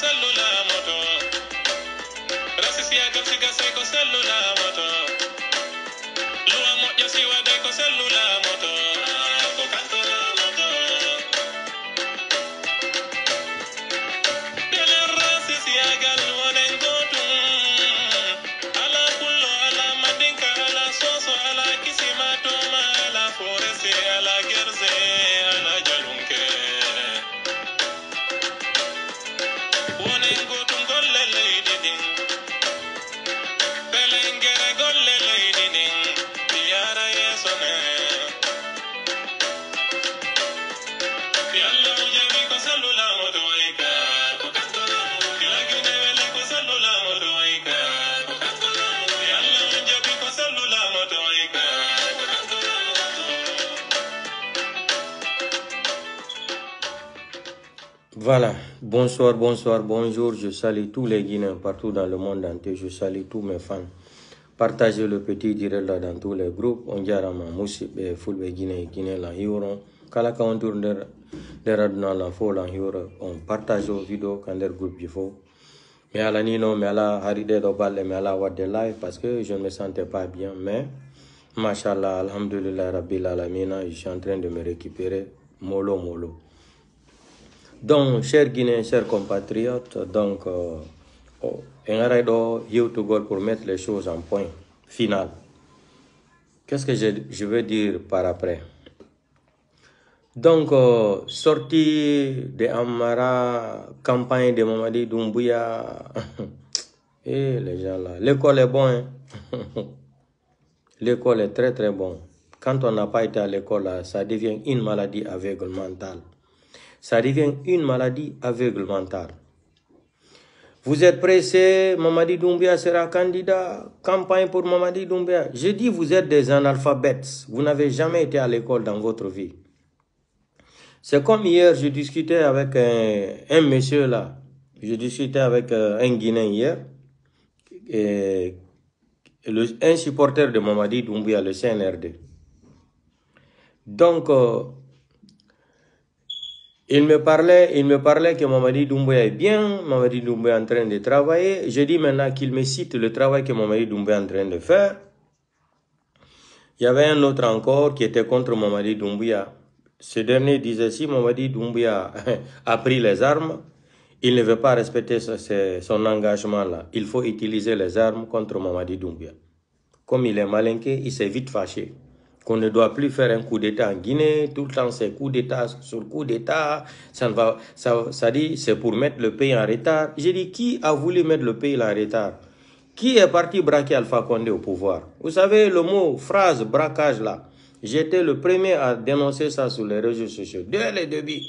selula moto rasisi moto mo yo siwa ko moto Voilà, bonsoir, bonsoir, bonjour. Je salue tous les Guinéens partout dans le monde entier. Je salue tous mes fans. Partagez le petit direct là dans tous les groupes. On ma musibe fulbe les Guinée là, hiuron. Kalaka on tourne de radna la fo la hiuro. On partage vos vidéos quand les groupe il faut. Mais à la nino, mais à la haride d'obal, mais à la de live parce que je ne me sentais pas bien. Mais, machallah, alhamdulillah, la lamina. je suis en train de me récupérer. Molo, molo donc chers guinéens, chers compatriotes donc en euh, oh, oh, pour mettre les choses en point final qu'est ce que je, veux dire par après donc euh, sortie de Amara campagne de Mamadi Doumbouya et eh, les gens là l'école est bon, hein? l'école est très très bon. quand on n'a pas été à l'école ça devient une maladie aveugle mentale ça devient une maladie aveugle mentale. Vous êtes pressé, Mamadi Doumbia sera candidat, campagne pour Mamadi Doumbia. Je dis, vous êtes des analphabètes, vous n'avez jamais été à l'école dans votre vie. C'est comme hier, je discutais avec un, un, monsieur là, je discutais avec euh, un Guinéen hier, un supporter de Mamadi Doumbia, le CNRD. Donc, euh, il me parlait, il me parlait que Mamadi Doumbouya est bien, Mamadi Doumbouya est en train de travailler. Je dis maintenant qu'il me cite le travail que Mamadi Doumbouya est en train de faire. Il y avait un autre encore qui était contre Mamadi Doumbouya. Ce dernier disait si Mamadi Doumbouya a pris les armes, il ne veut pas respecter son engagement là. Il faut utiliser les armes contre Mamadi Doumbouya. Comme il est malinqué, il s'est vite fâché qu'on ne doit plus faire un coup d'État en Guinée, tout le temps c'est coup d'État sur coup d'État, ça, ne va, ça, ça dit c'est pour mettre le pays en retard. J'ai dit qui a voulu mettre le pays en retard Qui est parti braquer Alpha Condé au pouvoir Vous savez le mot, phrase, braquage là, j'étais le premier à dénoncer ça sur les réseaux sociaux, dès les débuts.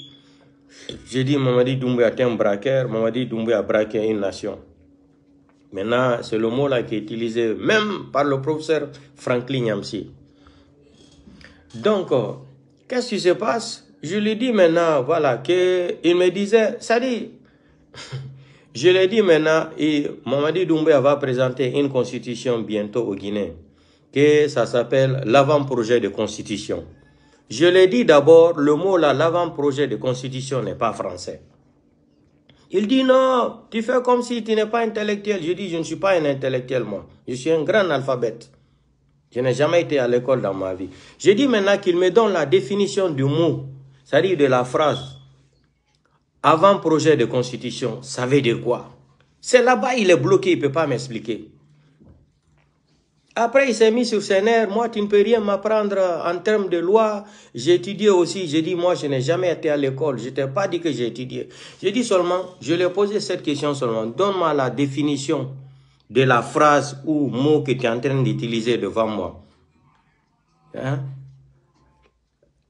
J'ai dit Mamadi a été un braqueur, Mamadi Doumbouya a braqué une nation. Maintenant, c'est le mot là qui est utilisé même par le professeur Franklin Yamsi. Donc, euh, qu'est-ce qui se passe Je lui dis maintenant, voilà, que il me disait, ça dit, je lui dis maintenant, et Mamadi Doumbé va présenter une constitution bientôt au Guinée, que ça s'appelle l'avant-projet de constitution. Je lui dis d'abord, le mot là, l'avant-projet de constitution n'est pas français. Il dit non, tu fais comme si tu n'es pas intellectuel. Je dis, je ne suis pas un intellectuel, moi. Je suis un grand alphabète. Je n'ai jamais été à l'école dans ma vie. Je dis maintenant qu'il me donne la définition du mot, c'est-à-dire de la phrase. Avant projet de constitution, ça veut dire quoi C'est là-bas, il est bloqué, il ne peut pas m'expliquer. Après, il s'est mis sur ses nerfs. Moi, tu ne peux rien m'apprendre en termes de loi. J'ai étudié aussi. J'ai dit, moi, je n'ai jamais été à l'école. Je ne t'ai pas dit que j'ai étudié. J'ai dit seulement, je lui ai posé cette question seulement. Donne-moi la définition de la phrase ou mot que tu es en train d'utiliser devant moi. Hein?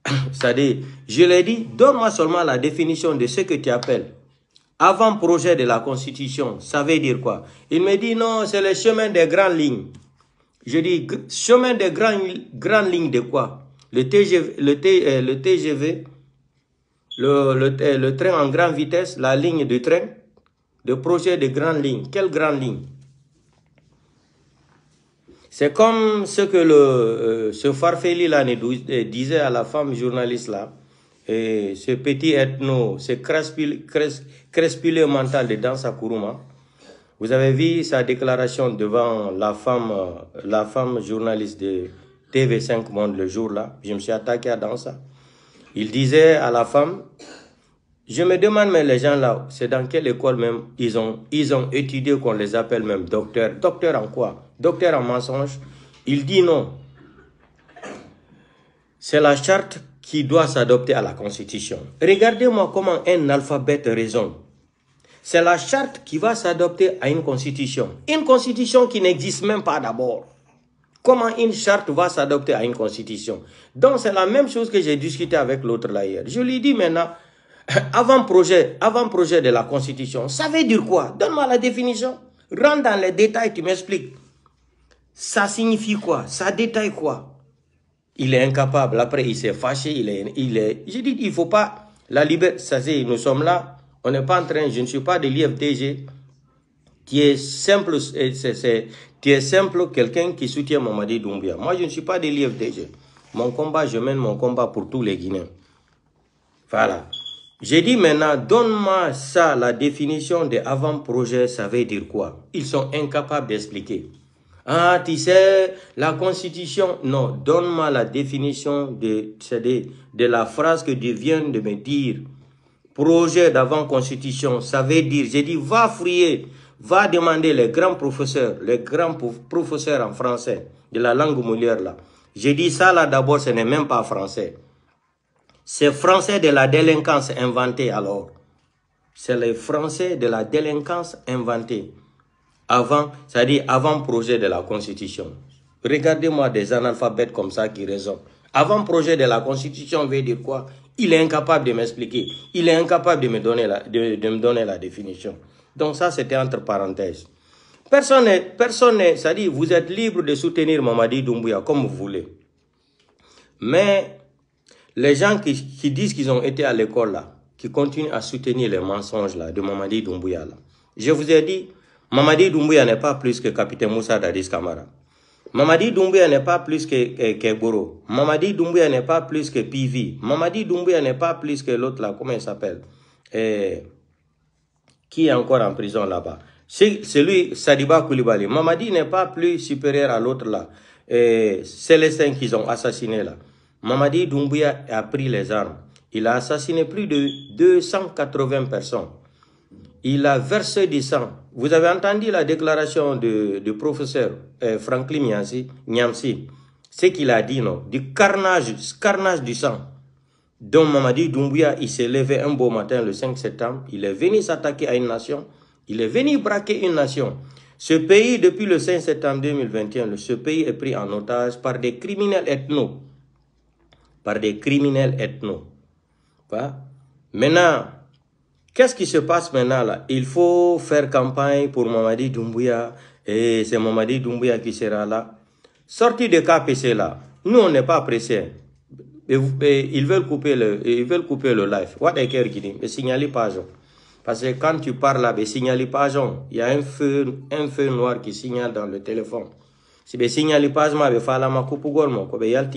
C'est-à-dire, je l'ai dit, donne-moi seulement la définition de ce que tu appelles avant-projet de la Constitution. Ça veut dire quoi Il me dit non, c'est le chemin des grandes lignes. Je dis, chemin des grandes, lignes de quoi le TGV, le, TGV euh, euh, le, train en grande vitesse, la ligne de train, le projet de grandes lignes. Quelle grande ligne c'est comme ce que le, euh, ce Farfeli là euh, disait à la femme journaliste là, et ce petit ethno, ce crespulé, crespulé mental de Dansa Kuruma. Vous avez vu sa déclaration devant la femme, euh, la femme journaliste de TV5 Monde le jour là. Je me suis attaqué à Dansa. Il disait à la femme, je me demande, mais les gens là, c'est dans quelle école même ils ont, ils ont étudié qu'on les appelle même docteur Docteur en quoi Docteur en mensonge Il dit non. C'est la charte qui doit s'adopter à la Constitution. Regardez-moi comment un alphabète raisonne. C'est la charte qui va s'adopter à une constitution. Une constitution qui n'existe même pas d'abord. Comment une charte va s'adopter à une constitution Donc c'est la même chose que j'ai discuté avec l'autre là hier. Je lui dis maintenant, euh, avant-projet avant projet de la Constitution, ça veut dire quoi Donne-moi la définition. Rentre dans les détails, tu m'expliques. Ça signifie quoi Ça détaille quoi Il est incapable. Après, il s'est fâché. Il est, il est... Je dis, il ne faut pas... La liberté, ça c'est, nous sommes là. On n'est pas en train... Je ne suis pas de l'IFDG. Qui est simple, Qui est simple quelqu'un qui soutient Mamadi Doumbia. Moi, je ne suis pas de l'IFDG. Mon combat, je mène mon combat pour tous les Guinéens. Voilà. J'ai dit maintenant, donne-moi ça, la définition des avant-projets, ça veut dire quoi Ils sont incapables d'expliquer. Ah, tu sais, la constitution. Non, donne-moi la définition de, de, de la phrase que tu viens de me dire. Projet d'avant-constitution, ça veut dire, j'ai dit, va fouiller, va demander les grands professeurs, les grands professeurs en français, de la langue molière là. J'ai dit ça là d'abord, ce n'est même pas français le Français de la délinquance inventée alors. C'est les Français de la délinquance inventée. Avant, ça dit avant projet de la Constitution. Regardez-moi des analphabètes comme ça qui raisonnent. Avant projet de la Constitution veut dire quoi Il est incapable de m'expliquer. Il est incapable de me donner la, de, me donner la définition. Donc ça, c'était entre parenthèses. Personne n'est, personne dit, vous êtes libre de soutenir Mamadi Doumbouya comme vous voulez. Mais les gens qui, disent qu'ils ont été à l'école là, qui continuent à soutenir les mensonges là, de Mamadi Doumbouya là. Je vous ai dit, Mamadi Doumbouya n'est pas plus que capitaine Moussa Dadis Kamara. Mamadi Doumbouya n'est pas plus que, que, Mamadi Doumbouya n'est pas plus que PV. Mamadi Doumbouya n'est pas plus que l'autre là, comment il s'appelle eh, Qui est encore en prison là-bas C'est Celui, Sadiba Koulibaly. Mamadi n'est pas plus supérieur à l'autre là. Eh, c'est les cinq qu'ils ont assassinés là. Mamadi Doumbouya a pris les armes. Il a assassiné plus de 280 personnes. Il a versé du sang. Vous avez entendu la déclaration du professeur euh, Franklin Nyamsi. Ce qu'il a dit, non Du carnage, carnage du sang. Donc Mamadi Doumbouya, il s'est levé un beau matin le 5 septembre. Il est venu s'attaquer à une nation. Il est venu braquer une nation. Ce pays, depuis le 5 septembre 2021, ce pays est pris en otage par des criminels ethnos par des criminels ethno. Voilà. Maintenant, qu'est-ce qui se passe maintenant là Il faut faire campagne pour Mamadi Doumbouya et c'est Mamadi Doumbouya qui sera là. Sorti de KPC là, nous on n'est pas pressé. ils veulent couper le, ils veulent couper le live. What a care qui dit, ne signalez pas Parce que quand tu parles là, ne signalez pas Il y a un feu, un feu noir qui signale dans le téléphone. Si ne signalez pas Jean, il faut la ma coupe gormo, il y a le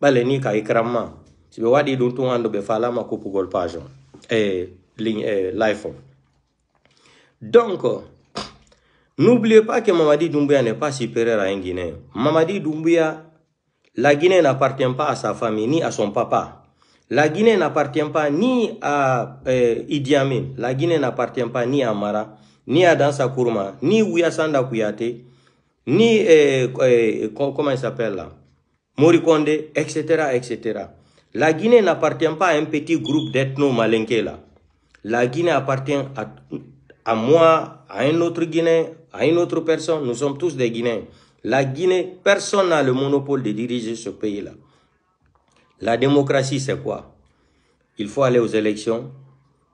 bale ni ka ikramma ma si ɓe waɗi ɗum tun anndu ɓe falama kuppugol page o e ligne e life o donc n'oubliez pas que mamadi dumbuya n'est pas supérieur à un guinéen mamadi dumbuya la guinée n'appartient pas à sa famille ni à son papa La Guinée n'appartient pas ni à euh, Idi Amin, la Guinée n'appartient pas ni à Mara, ni à Dansa Kourma, ni ouya sanda kouyate ni, euh, euh, comment il s'appelle là, Morikonde, etc., etc. La Guinée n'appartient pas à un petit groupe d'ethno-malinqués là. La Guinée appartient à, moi, à un autre Guinéen, à une autre personne. Nous sommes tous des Guinéens. La Guinée, personne n'a le monopole de diriger ce pays-là. La démocratie, c'est quoi Il faut aller aux élections.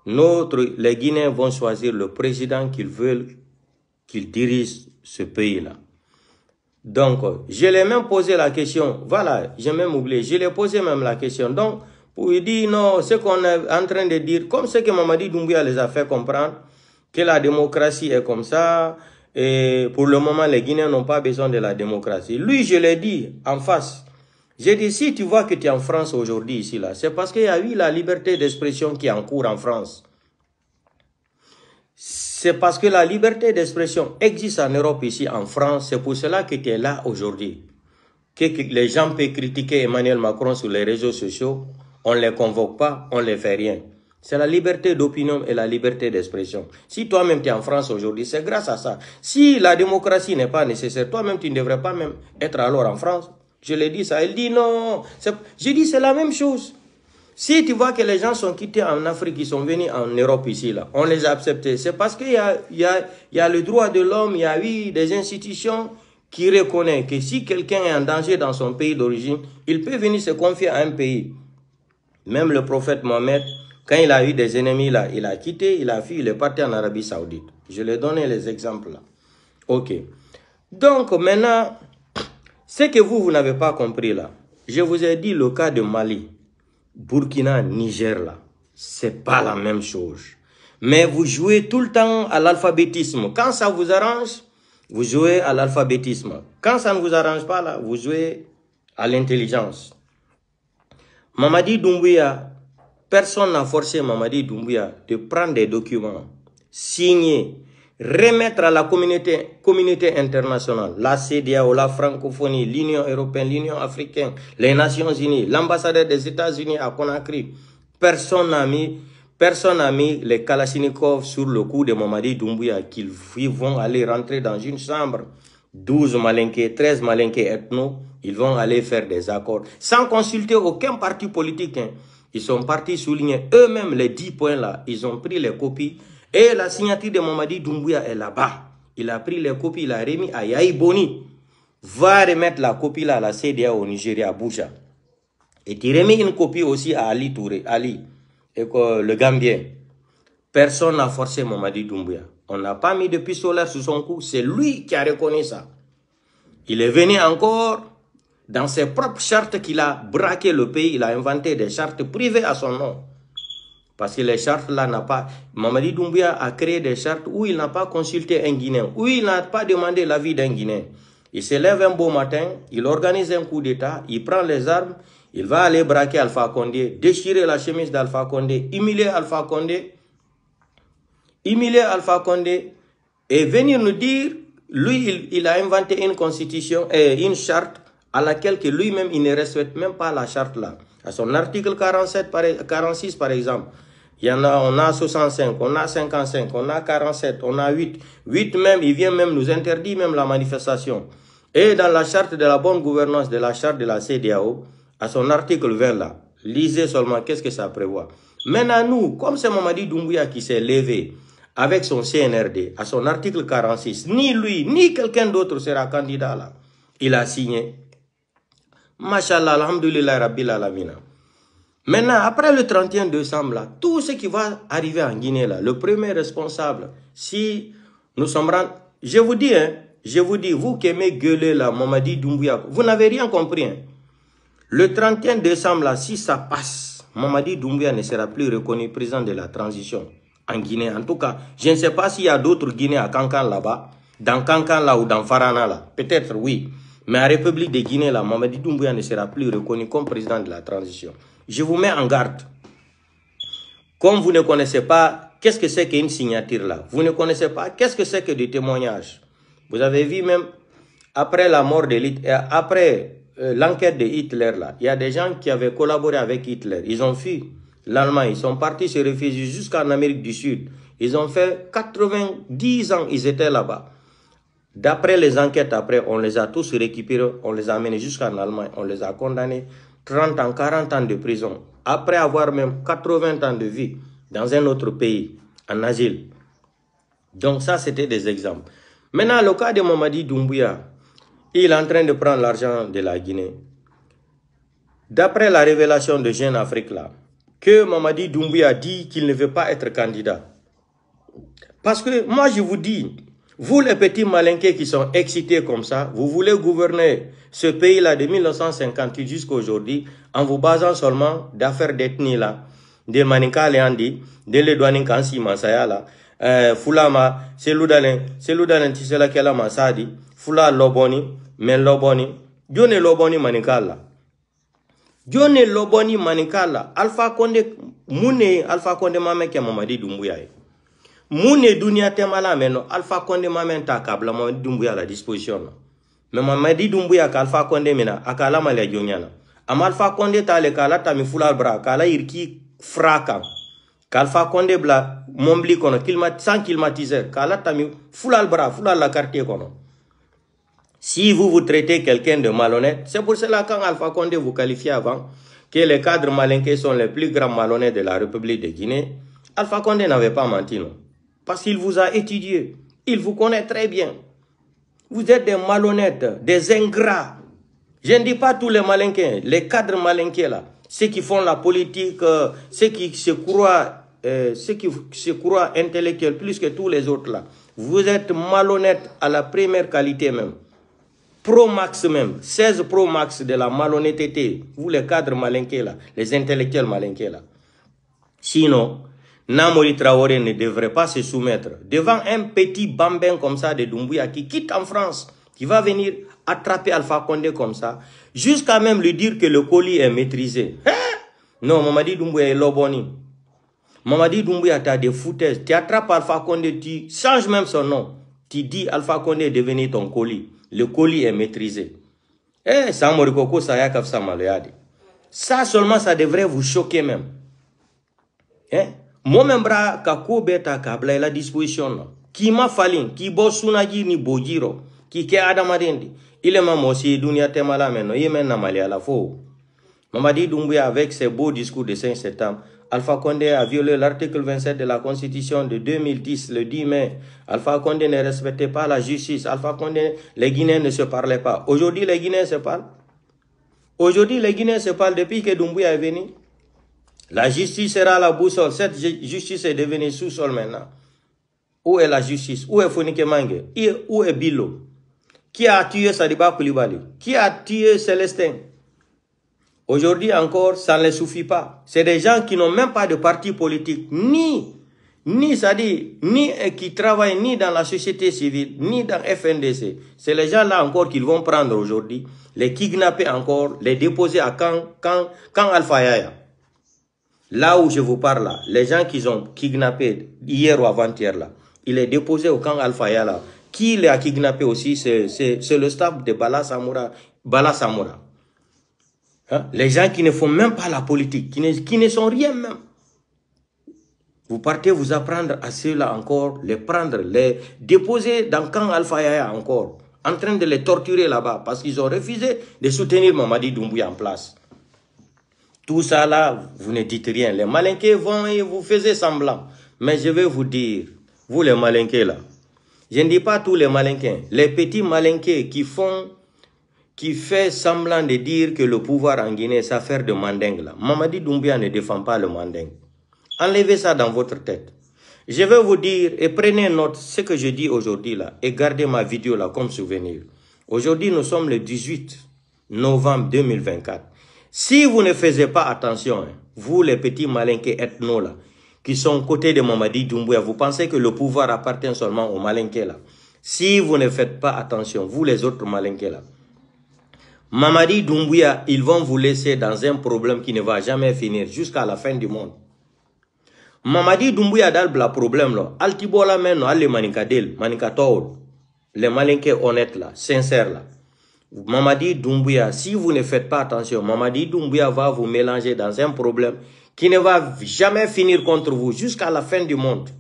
Notre, les Guinéens vont choisir le président qu'ils veulent qu'ils dirigent ce pays-là. Donc, je l'ai même posé la question. Voilà, j'ai même oublié. Je l'ai posé même la question. Donc, pour lui dire, non, ce qu'on est en train de dire, comme ce que Mamadi Doumbouya les a fait comprendre, que la démocratie est comme ça, et pour le moment, les Guinéens n'ont pas besoin de la démocratie. Lui, je l'ai dit en face. J'ai dit, si tu vois que tu es en France aujourd'hui, ici, là, c'est parce qu'il y a eu la liberté d'expression qui est en cours en France. C'est parce que la liberté d'expression existe en Europe, ici en France. C'est pour cela que tu es là aujourd'hui. Que les gens peuvent critiquer Emmanuel Macron sur les réseaux sociaux. On ne les convoque pas, on ne les fait rien. C'est la liberté d'opinion et la liberté d'expression. Si toi-même tu es en France aujourd'hui, c'est grâce à ça. Si la démocratie n'est pas nécessaire, toi-même tu ne devrais pas même être alors en France. Je l'ai dit ça. Elle dit non. Je dis c'est la même chose. Si tu vois que les gens sont quittés en Afrique, ils sont venus en Europe ici, là, on les a acceptés. C'est parce qu'il y a, y, a, le droit de l'homme, il y a eu des institutions qui reconnaissent que si quelqu'un est en danger dans son pays d'origine, il peut venir se confier à un pays. Même le prophète Mohamed, quand il a eu des ennemis là, il a quitté, il a fui, il est parti en Arabie Saoudite. Je lui ai donné les exemples là. Ok. Donc maintenant, ce que vous, vous n'avez pas compris là, je vous ai dit le cas de Mali. Burkina, Niger, là, c'est pas la même chose. Mais vous jouez tout le temps à l'alphabétisme. Quand ça vous arrange, vous jouez à l'alphabétisme. Quand ça ne vous arrange pas, là, vous jouez à l'intelligence. Mamadi Doumbouya, personne n'a forcé Mamadi Doumbouya de prendre des documents Signer remettre à la communauté, internationale, la CDAO, la francophonie, l'Union européenne, l'Union africaine, les Nations unies, l'ambassadeur des États-Unis à Conakry. Personne n'a mis, personne n'a mis les Kalachnikovs sur le coup de Mamadi Doumbouya qu'ils vont aller rentrer dans une chambre. 12 malinqués, 13 malinqués ethno, ils vont aller faire des accords sans consulter aucun parti politique. Hein. Ils sont partis souligner eux-mêmes les 10 points là. Ils ont pris les copies et la signature de Mamadi Doumbouya est là-bas. Il a pris les copies, il a remis à Yaïboni. Boni. Va remettre la copie là à la CDA au Nigeria, à Bouja. Et il remis une copie aussi à Ali Touré, Ali, le Gambien. Personne n'a forcé Mamadi Doumbouya. On n'a pas mis de pistolet sous son cou. C'est lui qui a reconnu ça. Il est venu encore dans ses propres chartes qu'il a braqué le pays. Il a inventé des chartes privées à son nom. Parce que les chartes là n'ont pas. Mamadi Doumbia a créé des chartes où il n'a pas consulté un Guinéen, où il n'a pas demandé l'avis d'un Guinéen. Il se lève un beau matin, il organise un coup d'État, il prend les armes, il va aller braquer Alpha Condé, déchirer la chemise d'Alpha Condé, humilier Alpha Condé, humilier Alpha Condé, et venir nous dire, lui, il, a inventé une constitution, et une charte à laquelle lui-même, il ne respecte même pas la charte là. À son article 46 e, par exemple, il y en a, on a 65, on a 55, on a 47, on a 8. 8 même, il vient même nous interdire même la manifestation. Et dans la charte de la bonne gouvernance de la charte de la CDAO, à son article 20 là, lisez seulement qu'est-ce que ça prévoit. Maintenant, nous, comme c'est Mamadi Doumbouya qui s'est levé avec son CNRD, à son article 46, ni lui, ni quelqu'un d'autre sera candidat là. Il a signé. Mashallah, alhamdulillah, rabbil alamina. Maintenant, après le 31 décembre, là, tout ce qui va arriver en Guinée, là, le premier responsable, si nous sommes... Je vous dis, hein, je vous dis, vous qui aimez gueuler, là, Mamadi Doumbouya, vous n'avez rien compris. Hein. Le 31 décembre, là, si ça passe, Mamadi Doumbouya ne sera plus reconnu président de la transition en Guinée. En tout cas, je ne sais pas s'il y a d'autres Guinées à Kankan là-bas, dans Cancan là ou dans Farana là. Peut-être oui. Mais en République de Guinée là, Mamadi Doumbouya ne sera plus reconnu comme président de la transition. Je vous mets en garde. Comme vous ne connaissez pas, qu'est-ce que c'est qu'une signature là Vous ne connaissez pas, qu'est-ce que c'est que des témoignages Vous avez vu même, après la mort de Hitler, euh, après euh, l'enquête de Hitler là, il y a des gens qui avaient collaboré avec Hitler. Ils ont fui l'Allemagne, ils sont partis se réfugier jusqu'en Amérique du Sud. Ils ont fait 90 ans, ils étaient là-bas. D'après les enquêtes, après, on les a tous récupérés, on les a amenés jusqu'en Allemagne, on les a condamnés, 30 ans, 40 ans de prison, après avoir même 80 ans de vie dans un autre pays, en asile. Donc ça, c'était des exemples. Maintenant, le cas de Mamadi Doumbouya, il est en train de prendre l'argent de la Guinée. D'après la révélation de Jeune Afrique, là, que Mamadi Doumbouya dit qu'il ne veut pas être candidat. Parce que moi, je vous dis, vous, les petits malinqués qui sont excités comme ça, vous voulez gouverner ce pays-là de 1958 jusqu'à aujourd'hui en vous basant seulement d'affaires d'ethnie là, de Manika Leandi, de Ledouani Kansi Mansaya là, euh, Fulama, Seludalen, Seludalen Tisela Kela Masadi, Fula Loboni, Men Loboni, Dione Loboni Manika là. Loboni Manika Alpha Konde, Mune Alpha Konde Mame Mamadi Dumbuya mun dunia duniɲa la alpha conde ma Kabla ta la disposition Mais m'a dit dunbuya ka alpha conde mina a kalama le maliya Am alpha conde t'ale ka ala bra Kala irki fraka. Kalfa konde ka alpha conde bla mɔnbili kono climat sans tami fulal bra fulal la quartier kono. si vous vous traitez quelqu'un de malhonnête c'est pour cela quand alpha conde vous qualifie avant que les cadres malinqués sont les plus grands malhonnêtes de la république de guinée alpha conde n'avait pas menti non parce qu'il vous a étudié. Il vous connaît très bien. Vous êtes des malhonnêtes, des ingrats. Je ne dis pas tous les malinquins, les cadres malinquins là, ceux qui font la politique, euh, ceux qui se croient, euh, ceux qui se croient intellectuels plus que tous les autres là. Vous êtes malhonnêtes à la première qualité même. Pro Max même, 16 Pro Max de la malhonnêteté. Vous les cadres malinqués là, les intellectuels malinqués là. Sinon, Namori Traoré ne devrait pas se soumettre devant un petit bambin comme ça de Doumbouya qui quitte en France, qui va venir attraper Alpha Condé comme ça, jusqu'à même lui dire que le colis est maîtrisé. Hein? Non, Mamadi Doumbouya est l'oboni. Mamadi Doumbouya, tu as des foutaises. Tu attrapes Alpha Condé, tu changes même son nom. Tu dis Alpha Condé est devenu ton colis. Le colis est maîtrisé. Eh, ça ça Ça seulement, ça devrait vous choquer même. Hein? Mon membre ka couvert bɛɛ la disposition Qui ma fallu? k'i bɔ sunaji ni bojiro? rɔ k'i kɛ adamaden de i ma dit la dumbuya avec ses beaux discours de 5 septembre Alpha Condé a violé l'article 27 de la Constitution de 2010 le 10 mai. Alpha Condé ne respectait pas la justice. Alpha Condé, les Guinéens ne se parlaient pas. Aujourd'hui, les Guinéens se parlent. Aujourd'hui, les Guinéens se parlent depuis que Dumbuya est venu. La justice sera la boussole. Cette justice est devenue sous-sol maintenant. Où est la justice Où est Fonike Mange Où est Bilo Qui a tué Sadiba Koulibaly Qui a tué Célestin Aujourd'hui encore, ça ne les suffit pas. C'est des gens qui n'ont même pas de parti politique, ni, ni, ça ni qui travaillent ni dans la société civile, ni dans FNDC. C'est les gens-là encore qu'ils vont prendre aujourd'hui, les kidnapper encore, les déposer à quand Camp, Camp Alpha Yaya. Là où je vous parle, les gens qu'ils ont kidnappés hier ou avant-hier, là, il est déposé au camp Al-Faya, Qui les a kidnappés aussi C'est le staff de Bala Samura. Hein? Les gens qui ne font même pas la politique, qui ne, sont rien même. Vous partez vous apprendre à ceux-là encore, les prendre, les déposer dans camp al Yaya encore, en train de les torturer là-bas, parce qu'ils ont refusé de soutenir Mamadi Doumbouya en place. Tout ça là, vous ne dites rien. Les malinqués vont et vous faites semblant. Mais je vais vous dire, vous les malinqués là, je ne dis pas tous les malinqués, les petits malinqués qui font, qui fait semblant de dire que le pouvoir en Guinée, c'est affaire de mandingue là. Mamadi Doumbia ne défend pas le mandingue. Enlevez ça dans votre tête. Je vais vous dire et prenez note ce que je dis aujourd'hui là et gardez ma vidéo là comme souvenir. Aujourd'hui, nous sommes le 18 novembre 2024. Si vous ne faites pas attention, hein, vous les petits malinqués ethno là, qui sont côté de Mamadi Doumbouya, vous pensez que le pouvoir appartient seulement aux malinqués là. Si vous ne faites pas attention, vous les autres malinqués là, Mamadi Doumbouya, ils vont vous laisser dans un problème qui ne va jamais finir jusqu'à la fin du monde. Mamadi Doumbouya a problème là. Altibola maintenant, a alle maninka del, là, sincères là. Mamadi Doumbouya, si vous ne faites pas attention, Mamadi Doumbouya va vous mélanger dans un problème qui ne va jamais finir contre vous jusqu'à la fin du monde.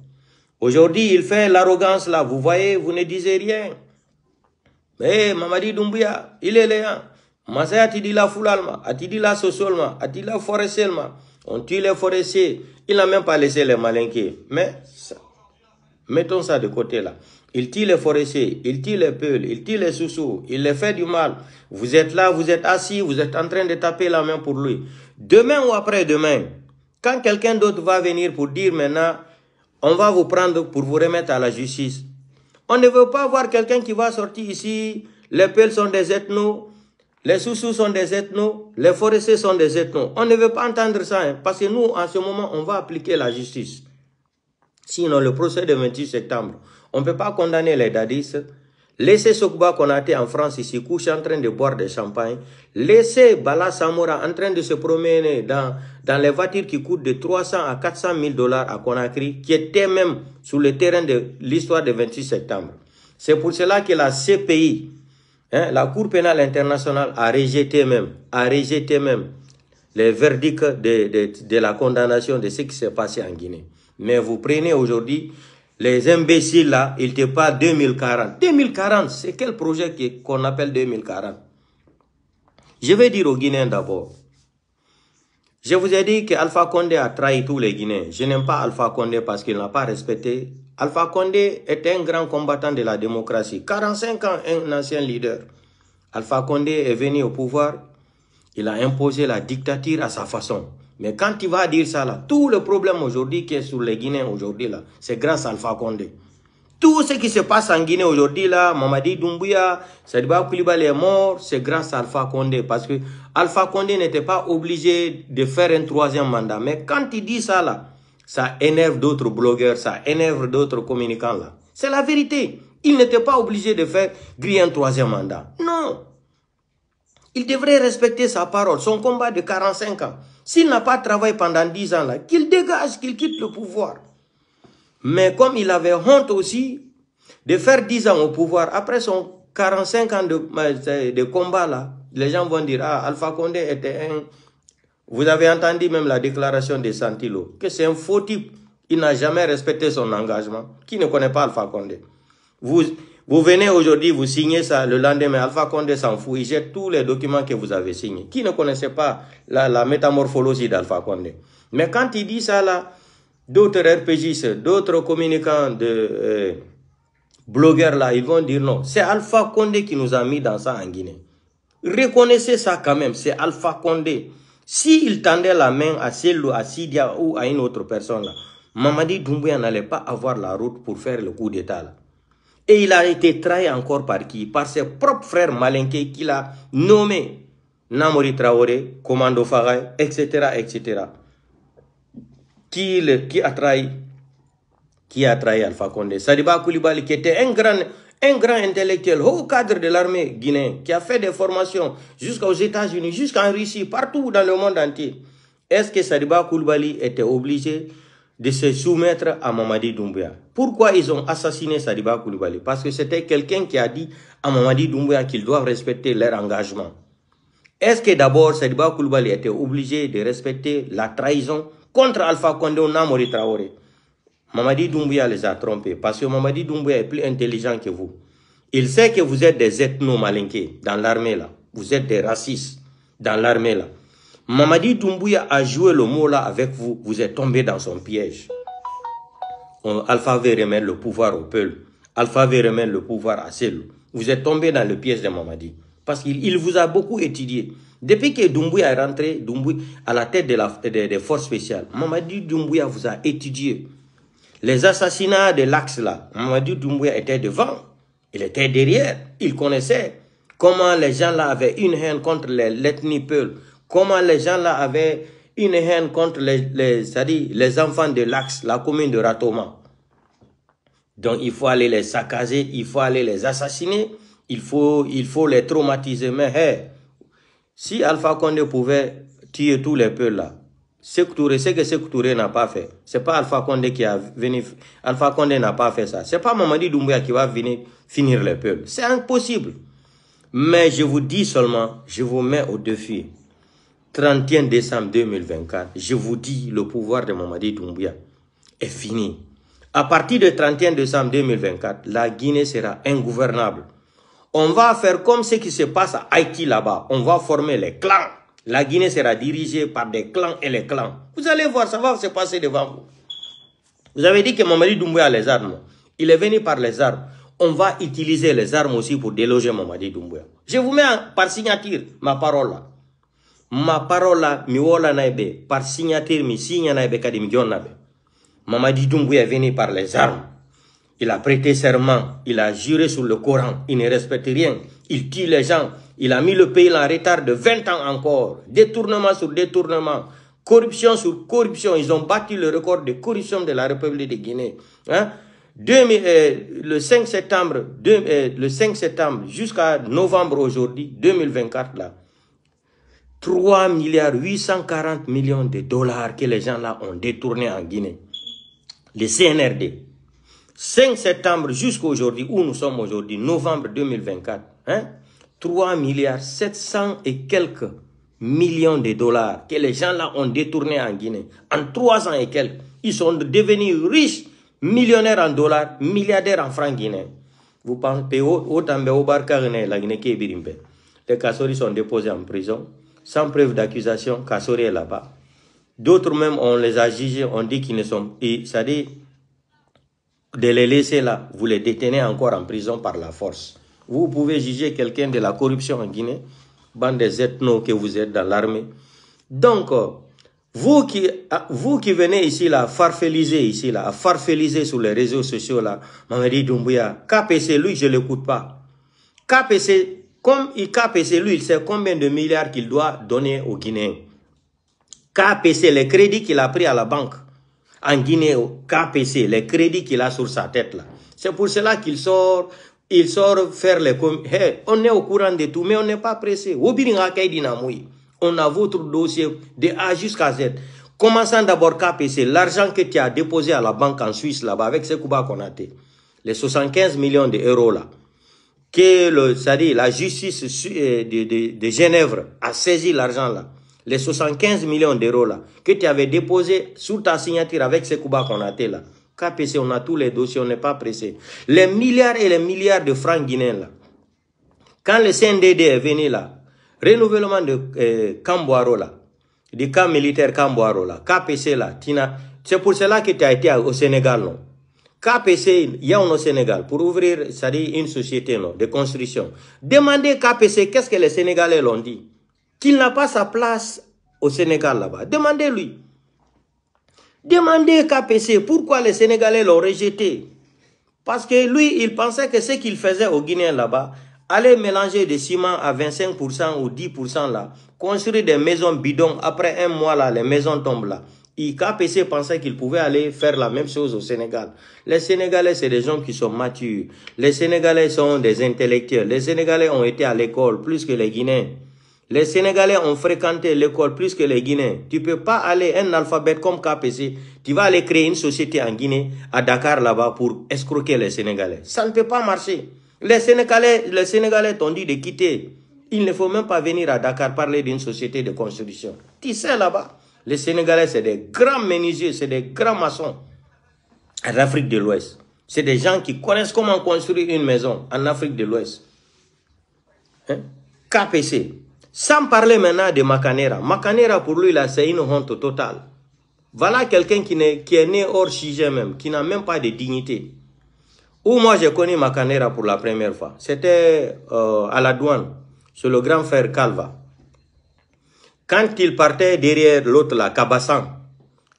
Aujourd'hui, il fait l'arrogance là, vous voyez, vous ne disiez rien. Mais Mamadi Doumbouya, il est là. Masaya la On tue les forestiers. Il n'a même pas laissé les malinqués. Mais, mettons ça de côté là il tire les forestiers, il tire les peules, il tire les sous il les fait du mal. Vous êtes là, vous êtes assis, vous êtes en train de taper la main pour lui. Demain ou après-demain, quand quelqu'un d'autre va venir pour dire maintenant, on va vous prendre pour vous remettre à la justice. On ne veut pas voir quelqu'un qui va sortir ici, les peules sont des ethnos, les sous sont des ethnos, les forestiers sont des ethnos. On ne veut pas entendre ça, hein, parce que nous, en ce moment, on va appliquer la justice. Sinon, le procès de 28 septembre, on ne peut pas condamner les dadis. Laissez Sokba été en France, ici, couche en train de boire des champagnes. Laissez Bala Samora en train de se promener dans, les voitures qui coûtent de 300 à 400 000 dollars à Conakry, qui étaient même sur le terrain de l'histoire du 26 septembre. C'est pour cela que la CPI, hein, la Cour pénale internationale, a rejeté même, a rejeté même les verdicts de la condamnation de ce qui s'est passé en Guinée. Mais vous prenez aujourd'hui les imbéciles là, ils te parlent 2040. 2040, c'est quel projet qu'on appelle 2040 Je vais dire aux Guinéens d'abord. Je vous ai dit que Alpha Condé a trahi tous les Guinéens. Je n'aime pas Alpha Condé parce qu'il n'a pas respecté. Alpha Condé est un grand combattant de la démocratie. 45 ans, un ancien leader. Alpha Condé est venu au pouvoir. Il a imposé la dictature à sa façon. Mais quand tu vas dire ça là, tout le problème aujourd'hui qui est sur les Guinéens aujourd'hui là, c'est grâce à Alpha Condé. Tout ce qui se passe en Guinée aujourd'hui là, Mamadi Doumbouya, Sadiba Koulibaly est mort, c'est grâce à Alpha Condé. Parce que Alpha Condé n'était pas obligé de faire un troisième mandat. Mais quand il dit ça là, ça énerve d'autres blogueurs, ça énerve d'autres communicants là. C'est la vérité. Il n'était pas obligé de faire griller un troisième mandat. Non. Il devrait respecter sa parole, son combat de 45 ans. S'il n'a pas travaillé pendant dix ans, là, qu'il dégage, qu'il quitte le pouvoir. Mais comme il avait honte aussi de faire 10 ans au pouvoir, après son 45 ans de, euh, de combat, là, les gens vont dire, ah, Alpha Condé était un... Vous avez entendu même la déclaration de Santilo, que c'est un faux type. Il n'a jamais respecté son engagement, qui ne connaît pas Alpha Condé. Vous, vous venez aujourd'hui, vous signez ça, le lendemain, Alpha Condé s'en fout, il jette tous les documents que vous avez signés. Qui ne connaissait pas la, métamorphologie d'Alpha Condé Mais quand il dit ça là, d'autres RPGs, d'autres communicants de... Euh, blogueurs là, ils vont dire non. C'est Alpha Condé qui nous a mis dans ça en Guinée. Reconnaissez ça quand même, c'est Alpha Condé. S'il tendait la main à Selou, à Sidia ou à une autre personne là, Mamadi Doumbouya n'allait pas avoir la route pour faire le coup d'état là. Et il a été trahi encore par qui Par ses propres frères malinqués qu'il a nommés. Namori Traoré, Commando Farai, etc. etc. Qui, qui a trahi Qui a trahi Alpha Condé Sadiba Koulibaly, qui était un grand, un grand intellectuel, haut cadre de l'armée guinéenne, qui a fait des formations jusqu'aux États-Unis, jusqu'en Russie, partout dans le monde entier. Est-ce que Sadiba Koulibaly était obligé de se soumettre à Mamadi Doumbouya. Pourquoi ils ont assassiné Sadiba Koulibaly Parce que c'était quelqu'un qui a dit à Mamadi Doumbouya qu'ils doivent respecter leur engagement. Est-ce que d'abord Sadiba Koulibaly était obligé de respecter la trahison contre Alpha Condé ou Namori Traoré Mamadi Doumbouya les a trompés parce que Mamadi Doumbouya est plus intelligent que vous. Il sait que vous êtes des ethno-malinqués dans l'armée là. Vous êtes des racistes dans l'armée là. Hmm. Mamadi Doumbouya a joué le mot là avec vous. Vous êtes tombé dans son piège. Alpha V remet le pouvoir au peuple. Alpha V remet le pouvoir à Selou. Vous êtes tombé dans le piège de Mamadi. Parce qu'il vous a beaucoup étudié. Depuis que Doumbouya est rentré Doumbouya, à la tête des la des forces spéciales, Mamadi Doumbouya vous a étudié. Les assassinats de l'Axe là, Mamadi Doumbouya était devant. Il était derrière. Il connaissait comment les gens là avaient une haine contre l'ethnie Peul. Comment les gens là avaient une haine contre les, les, les enfants de l'Axe, la commune de Ratoma. Donc il faut aller les saccager, il faut aller les assassiner, il faut, il faut les traumatiser. Mais si Alpha Condé pouvait tuer tous les peuples là, ce que Sekou Touré n'a pas fait, c'est pas Alpha Condé qui a venu, Alpha Condé n'a pas fait ça. C'est pas Mamadi Doumbouya qui va venir finir les peuples. C'est impossible. Mais je vous dis seulement, je vous mets au défi. 31 décembre 2024, je vous dis, le pouvoir de Mamadi Doumbouya est fini. À partir du 31 décembre 2024, la Guinée sera ingouvernable. On va faire comme ce qui se passe à Haïti là-bas. On va former les clans. La Guinée sera dirigée par des clans et les clans. Vous allez voir, ça va se passer devant vous. Vous avez dit que Mamadi Doumbouya a les armes. Il est venu par les armes. On va utiliser les armes aussi pour déloger Mamadi Doumbouya. Je vous mets par signature ma parole là. Ma parole, mi par signature mi signa Mamadi dungu est venu par les armes il a prêté serment il a juré sur le Coran il ne respecte rien il tue les gens il a mis le pays en retard de 20 ans encore détournement sur détournement corruption sur corruption ils ont battu le record de corruption de la République de Guinée hein. euh, le 5 septembre, euh, le 5 septembre jusqu'à novembre aujourd'hui, 2024 là, 3 milliards 840 millions de dollars que les gens là ont détournés en Guinée. Les CNRD. 5 septembre jusqu'à aujourd'hui, où nous sommes aujourd'hui, novembre 2024, hein, 3 milliards 700 et quelques millions de dollars que les gens là ont détournés en Guinée. En 3 ans et quelques, ils sont devenus riches, millionnaires en dollars, milliardaires en francs guinéens. Vous pensez, autant de la Guinée qui est Les sont déposés en prison sans preuve d'accusation, Kassori est là-bas. D'autres même, on les a jugés, on dit qu'ils ne sont... cest ça dit de les laisser là, vous les détenez encore en prison par la force. Vous pouvez juger quelqu'un de la corruption en Guinée, bande des ethnos que vous êtes dans l'armée. Donc, euh, vous qui, ah, vous qui venez ici là, farfeliser ici là, farfeliser sur les réseaux sociaux là, Mamadi Doumbouya, KPC, lui, je l'écoute pas. KPC, comme KPC, lui, il sait combien de milliards qu'il doit donner aux Guinéens. KPC, les crédits qu'il a pris à la banque en Guinée, KPC, les crédits qu'il a sur sa tête là. C'est pour cela qu'il sort, il sort faire les on est au courant de tout, mais on n'est pas pressé. On a votre dossier de A jusqu'à Z. Commençons d'abord KPC, l'argent que tu as déposé à la banque en Suisse là-bas avec ce a Konaté, les 75 millions d'euros là que le, ça la justice euh, de, Genève a saisi l'argent là, les 75 millions d'euros là, que tu avais déposé sous ta signature avec qu'on a été là, KPC, on a tous les dossiers, on n'est pas pressé. Les milliards et les milliards de francs guinéens là, quand le CNDD est venu là, renouvellement de euh, là, du camp militaire Camboaro là, KPC là, Tina, c'est pour cela que tu as été au Sénégal non KPC, il y a au Sénégal, pour ouvrir, ça dit, une société de construction. Demandez KPC, qu'est-ce que les Sénégalais l'ont dit Qu'il n'a pas sa place au Sénégal là-bas. Demandez-lui. Demandez KPC pourquoi les Sénégalais l'ont rejeté. Parce que lui, il pensait que ce qu'il faisait au Guinéens là-bas, aller mélanger des ciments à 25% ou 10% là, construire des maisons bidons, après un mois là, les maisons tombent là. KPC pensait qu'il pouvait aller faire la même chose au Sénégal. Les Sénégalais, c'est des gens qui sont matures. Les Sénégalais sont des intellectuels. Les Sénégalais ont été à l'école plus que les Guinéens. Les Sénégalais ont fréquenté l'école plus que les Guinéens. Tu peux pas aller un alphabet comme KPC. Tu vas aller créer une société en Guinée, à Dakar là-bas, pour escroquer les Sénégalais. Ça ne peut pas marcher. Les Sénégalais, les Sénégalais t'ont dit de quitter. Il ne faut même pas venir à Dakar parler d'une société de construction. Tu sais là-bas. Les Sénégalais, c'est des grands menuisiers, c'est des grands maçons en Afrique de l'Ouest. C'est des gens qui connaissent comment construire une maison en Afrique de l'Ouest. Hein? KPC. Sans parler maintenant de Macanera. Macanera, pour lui, là, c'est une honte totale. Voilà quelqu'un qui, est né hors sujet même, qui n'a même pas de dignité. Où moi, j'ai connu Macanera pour la première fois. C'était euh, à la douane, sur le grand frère Calva. Quand il partait derrière l'autre là, Kabassan,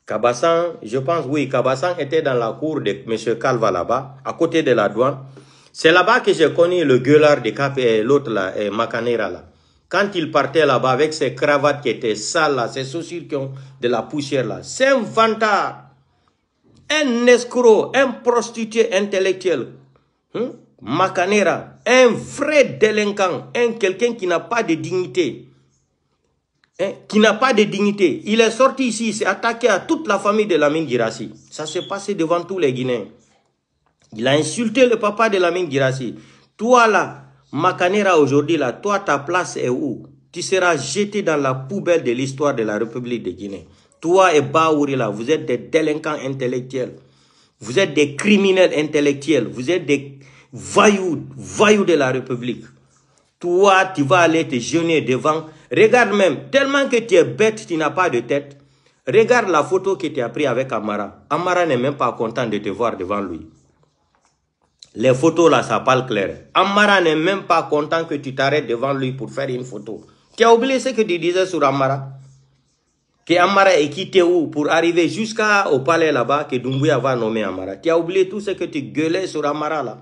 Kabassan, je pense, oui, Kabassan était dans la cour de Monsieur Calva là-bas, à côté de la douane. C'est là-bas que j'ai connu le gueulard de café, et euh, l'autre là, et euh, Macanera là. Quand il partait là-bas avec ses cravates qui étaient sales là, ses chaussures qui ont de la poussière là, c'est un vantard, un escroc, un prostitué intellectuel, hein? Macanera, un vrai délinquant, un quelqu'un qui n'a pas de dignité. Eh, qui n'a pas de dignité. Il est sorti ici, il s'est attaqué à toute la famille de Lamine Girassi. Ça s'est passé devant tous les Guinéens. Il a insulté le papa de Lamine Girassi. Toi là, Makanera aujourd'hui là, toi ta place est où Tu seras jeté dans la poubelle de l'histoire de la République de Guinée. Toi et Baouri là, vous êtes des délinquants intellectuels. Vous êtes des criminels intellectuels. Vous êtes des voyous, voyous de la République. Toi, tu vas aller te jeûner devant Regarde même, tellement que tu es bête, tu n'as pas de tête. Regarde la photo que tu as prise avec Amara. Amara n'est même pas content de te voir devant lui. Les photos là, ça parle clair. Amara n'est même pas content que tu t'arrêtes devant lui pour faire une photo. Tu as oublié ce que tu disais sur Amara. Que Amara est quitté où Pour arriver jusqu'au palais là-bas que Dumbuya va nommer Amara. Tu as oublié tout ce que tu gueulais sur Amara là.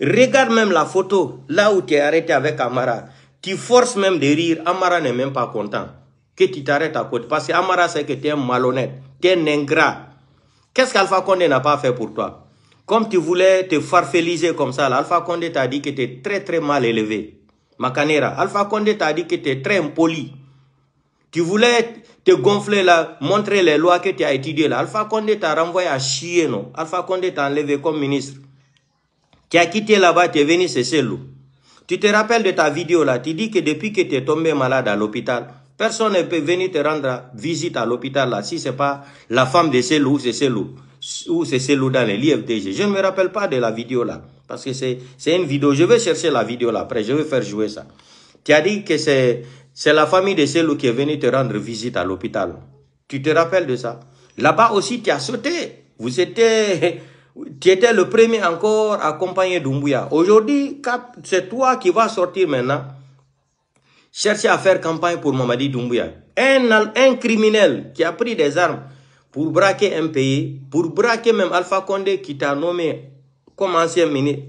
Regarde même la photo là où tu es arrêté avec Amara. Tu forces même de rire. Amara n'est même pas content que tu t'arrêtes à côté. Parce que Amara sait que tu es un malhonnête, tu es un ingrat. Qu'est-ce qu'Alpha Condé n'a pas fait pour toi Comme tu voulais te farfeliser comme ça, Alpha Condé t'a dit que tu es très très mal élevé. Macanera, Alpha Condé t'a dit que tu es très impoli. Tu voulais te gonfler là, montrer les lois que tu as étudiées là. Alpha Condé t'a renvoyé à chier, non Alpha Condé t'a enlevé comme ministre. Tu as quitté là-bas, tu es venu, c'est loup. Tu te rappelles de ta vidéo là, tu dis que depuis que tu es tombé malade à l'hôpital, personne ne peut venir te rendre visite à l'hôpital là, si ce n'est pas la femme de Célu, ou c'est loups ou c'est loups dans les l'IFDG. Je ne me rappelle pas de la vidéo là, parce que c'est une vidéo, je vais chercher la vidéo là après, je vais faire jouer ça. Tu as dit que c'est la famille de loups qui est venue te rendre visite à l'hôpital. Tu te rappelles de ça Là-bas aussi, tu as sauté. Vous étiez tu étais le premier encore accompagné d'Umbuya. Aujourd'hui, c'est toi qui vas sortir maintenant chercher à faire campagne pour Mamadi Doumbouya. Un, criminel qui a pris des armes pour braquer un pays, pour braquer même Alpha Condé qui t'a nommé comme ancien ministre,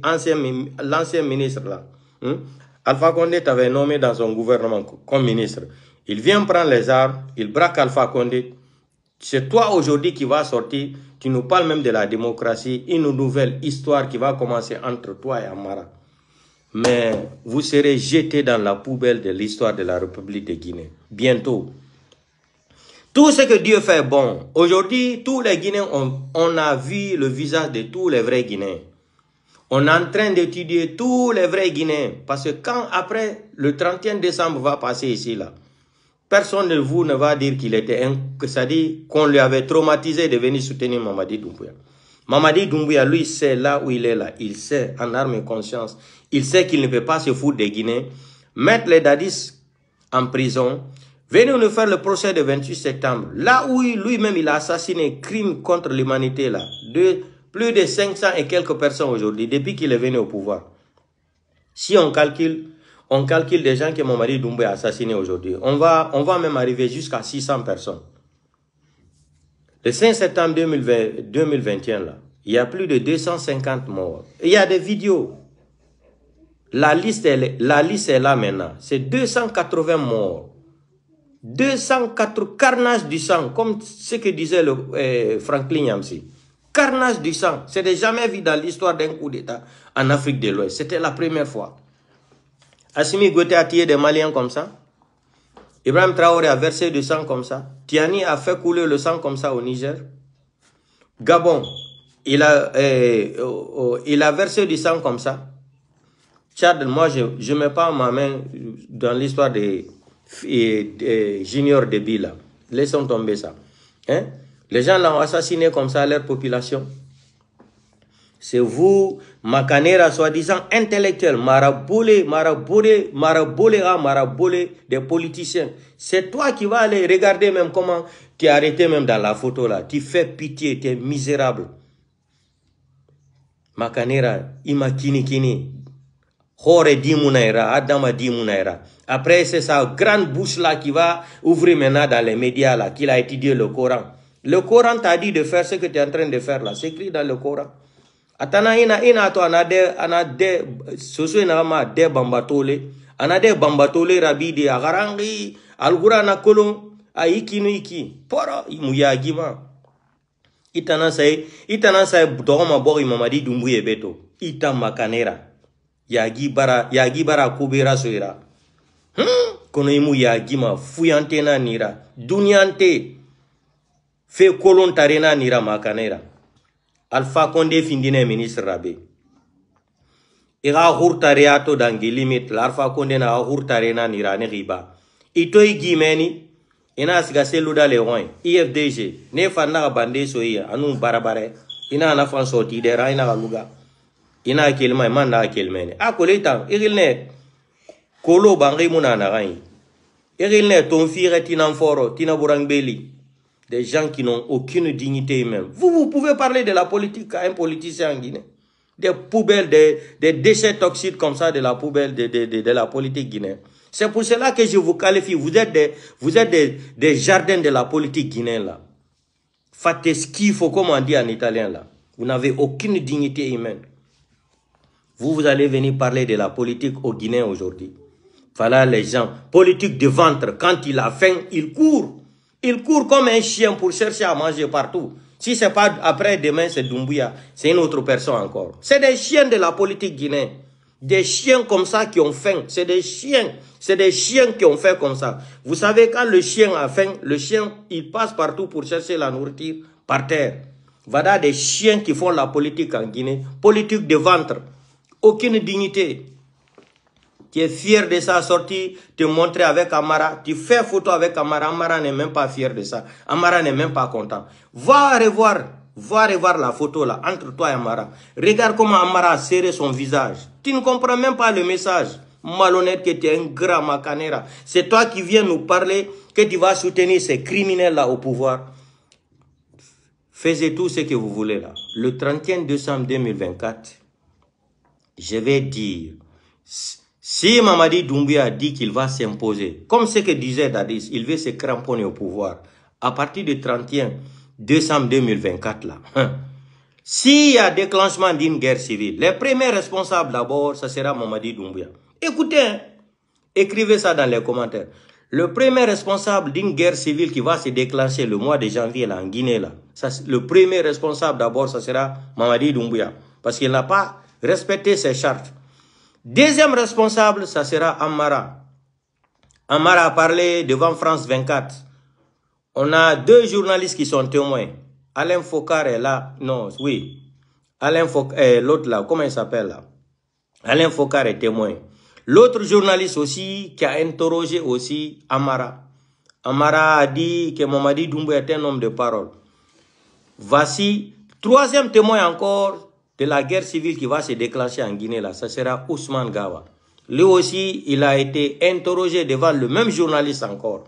l'ancien ministre là. Hein. Alpha Condé t'avait nommé dans son gouvernement comme ministre. Il vient prendre les armes, il braque Alpha Condé. C'est toi aujourd'hui qui vas sortir tu nous parles même de la démocratie, une nouvelle histoire qui va commencer entre toi et Amara. Mais vous serez jeté dans la poubelle de l'histoire de la République de Guinée. Bientôt. Tout ce que Dieu fait bon. Aujourd'hui, tous les Guinéens, on, on a vu le visage de tous les vrais Guinéens. On est en train d'étudier tous les vrais Guinéens. Parce que quand après le 31 décembre va passer ici, là, Personne de vous ne va dire qu'il était un, que ça dit qu'on lui avait traumatisé de venir soutenir Mamadi Doumbouya. Mamadi Doumbouya, lui, sait là où il est là. Il sait, en arme et conscience, il sait qu'il ne peut pas se foutre des Guinées. Mettre les dadis en prison, venir nous faire le procès de 28 septembre, là où lui-même il a assassiné crime contre l'humanité, là, de plus de 500 et quelques personnes aujourd'hui, depuis qu'il est venu au pouvoir. Si on calcule, on calcule des gens que mon mari Doumbé a assassiné aujourd'hui. On va, on va même arriver jusqu'à 600 personnes. Le 5 septembre 2020, 2021, là, il y a plus de 250 morts. Il y a des vidéos. La liste, la liste est là maintenant. C'est 280 morts. 204 carnage du sang, comme ce que disait le, eh, Franklin Yamsi. Carnage du sang, c'était jamais vu dans l'histoire d'un coup d'État en Afrique de l'Ouest. C'était la première fois. Assimi Gauthier a tiré des Maliens comme ça. Ibrahim Traoré a versé du sang comme ça. Tiani a fait couler le sang comme ça au Niger. Gabon, il a, eh, oh, oh, il a versé du sang comme ça. Tchad, moi, je ne mets pas ma main dans l'histoire des, juniors débiles. Laissons tomber ça. Hein? Les gens l'ont assassiné comme ça, leur population. C'est vous, Makanera, soi-disant intellectuel, maraboule, maraboule maraboulé, maraboule ah, des politiciens. C'est toi qui vas aller regarder même comment tu es arrêté même dans la photo là. Tu fais pitié, tu es misérable. Makanera, imakini kini. Hore dimunaira, adama dimunaira. Après, c'est sa grande bouche là qui va ouvrir maintenant dans les médias là, qu'il a étudié le Coran. Le Coran t'a dit de faire ce que tu es en train de faire là. C'est écrit dans le Coran. atana ina ina to anade anade soso ina ma de bambatole anade bambatole rabidi agarangi alqur'ana kolo ayikinu iki poro muyagima itana sai itana sai dogoma bogi mamadi dumbu yebeto ita makanera yagi bara yagi bara kubera soira hmm? kono imu yagima fuyante na nira duniyante fe kolon tare na nira makanera alpha konde findine ministre rabe i xa xurtare a to dangi limite la alpha konde na xa xurtare na nirane xiba i to i gimeni i na siga seluda le xoin ifdg ne fan naxa bande soyiya anu barabare i na na fan soti dera i naxa luga i na kelima i man naxa kelimene a kole i tan i xil ne kolo banxi mu na naxayi i xil ne ton fixe tinan foro tina burang beli des gens qui n'ont aucune dignité humaine. Vous, vous pouvez parler de la politique à un politicien en Guinée. Des poubelles, des, des déchets toxiques comme ça de la poubelle de, la politique guinéenne. C'est pour cela que je vous qualifie. Vous êtes des, vous êtes des, jardins de la politique guinéenne là. Fate faut, comme on dit en italien là. Vous n'avez aucune dignité humaine. Vous, vous allez venir parler de la politique au Guinée aujourd'hui. Voilà les gens. Politique de ventre. Quand il a faim, il court. Il court comme un chien pour chercher à manger partout. Si c'est n'est pas après-demain, c'est Dumbuya. C'est une autre personne encore. C'est des chiens de la politique guinéenne. Des chiens comme ça qui ont faim. C'est des chiens. C'est des chiens qui ont faim comme ça. Vous savez, quand le chien a faim, le chien, il passe partout pour chercher la nourriture par terre. Voilà des chiens qui font la politique en Guinée. Politique de ventre. Aucune dignité tu es fier de sa sortie, te montrer avec Amara, tu fais photo avec Amara, Amara n'est même pas fier de ça, Amara n'est même pas content. Va revoir, va revoir la photo là, entre toi et Amara. Regarde comment Amara a serré son visage. Tu ne comprends même pas le message. Malhonnête que tu es un grand macanera. C'est toi qui viens nous parler que tu vas soutenir ces criminels là au pouvoir. Fais tout ce que vous voulez là. Le 31 décembre 2024, je vais dire si Mamadi Doumbia dit qu'il va s'imposer, comme ce que disait Dadis, il veut se cramponner au pouvoir à partir du 31 décembre 2024 là. Hein. S'il y a déclenchement d'une guerre civile, le premier responsable d'abord, ça sera Mamadi Doumbia. Écoutez, hein, écrivez ça dans les commentaires. Le premier responsable d'une guerre civile qui va se déclencher le mois de janvier là, en Guinée, là, le premier responsable d'abord, ça sera Mamadi Doumbouya. Parce qu'il n'a pas respecté ses chartes. Deuxième responsable, ça sera Amara. Amara a parlé devant France 24. On a deux journalistes qui sont témoins. Alain Fokar est là. Non, oui. Alain eh, l'autre là, comment il s'appelle là Alain Focard est témoin. L'autre journaliste aussi qui a interrogé aussi Amara. Amara a dit que Mamadi Doumbou est un homme de parole. Voici, troisième témoin encore, de la guerre civile qui va se déclencher en Guinée, là, ça sera Ousmane Gawa. Lui aussi, il a été interrogé devant le même journaliste encore.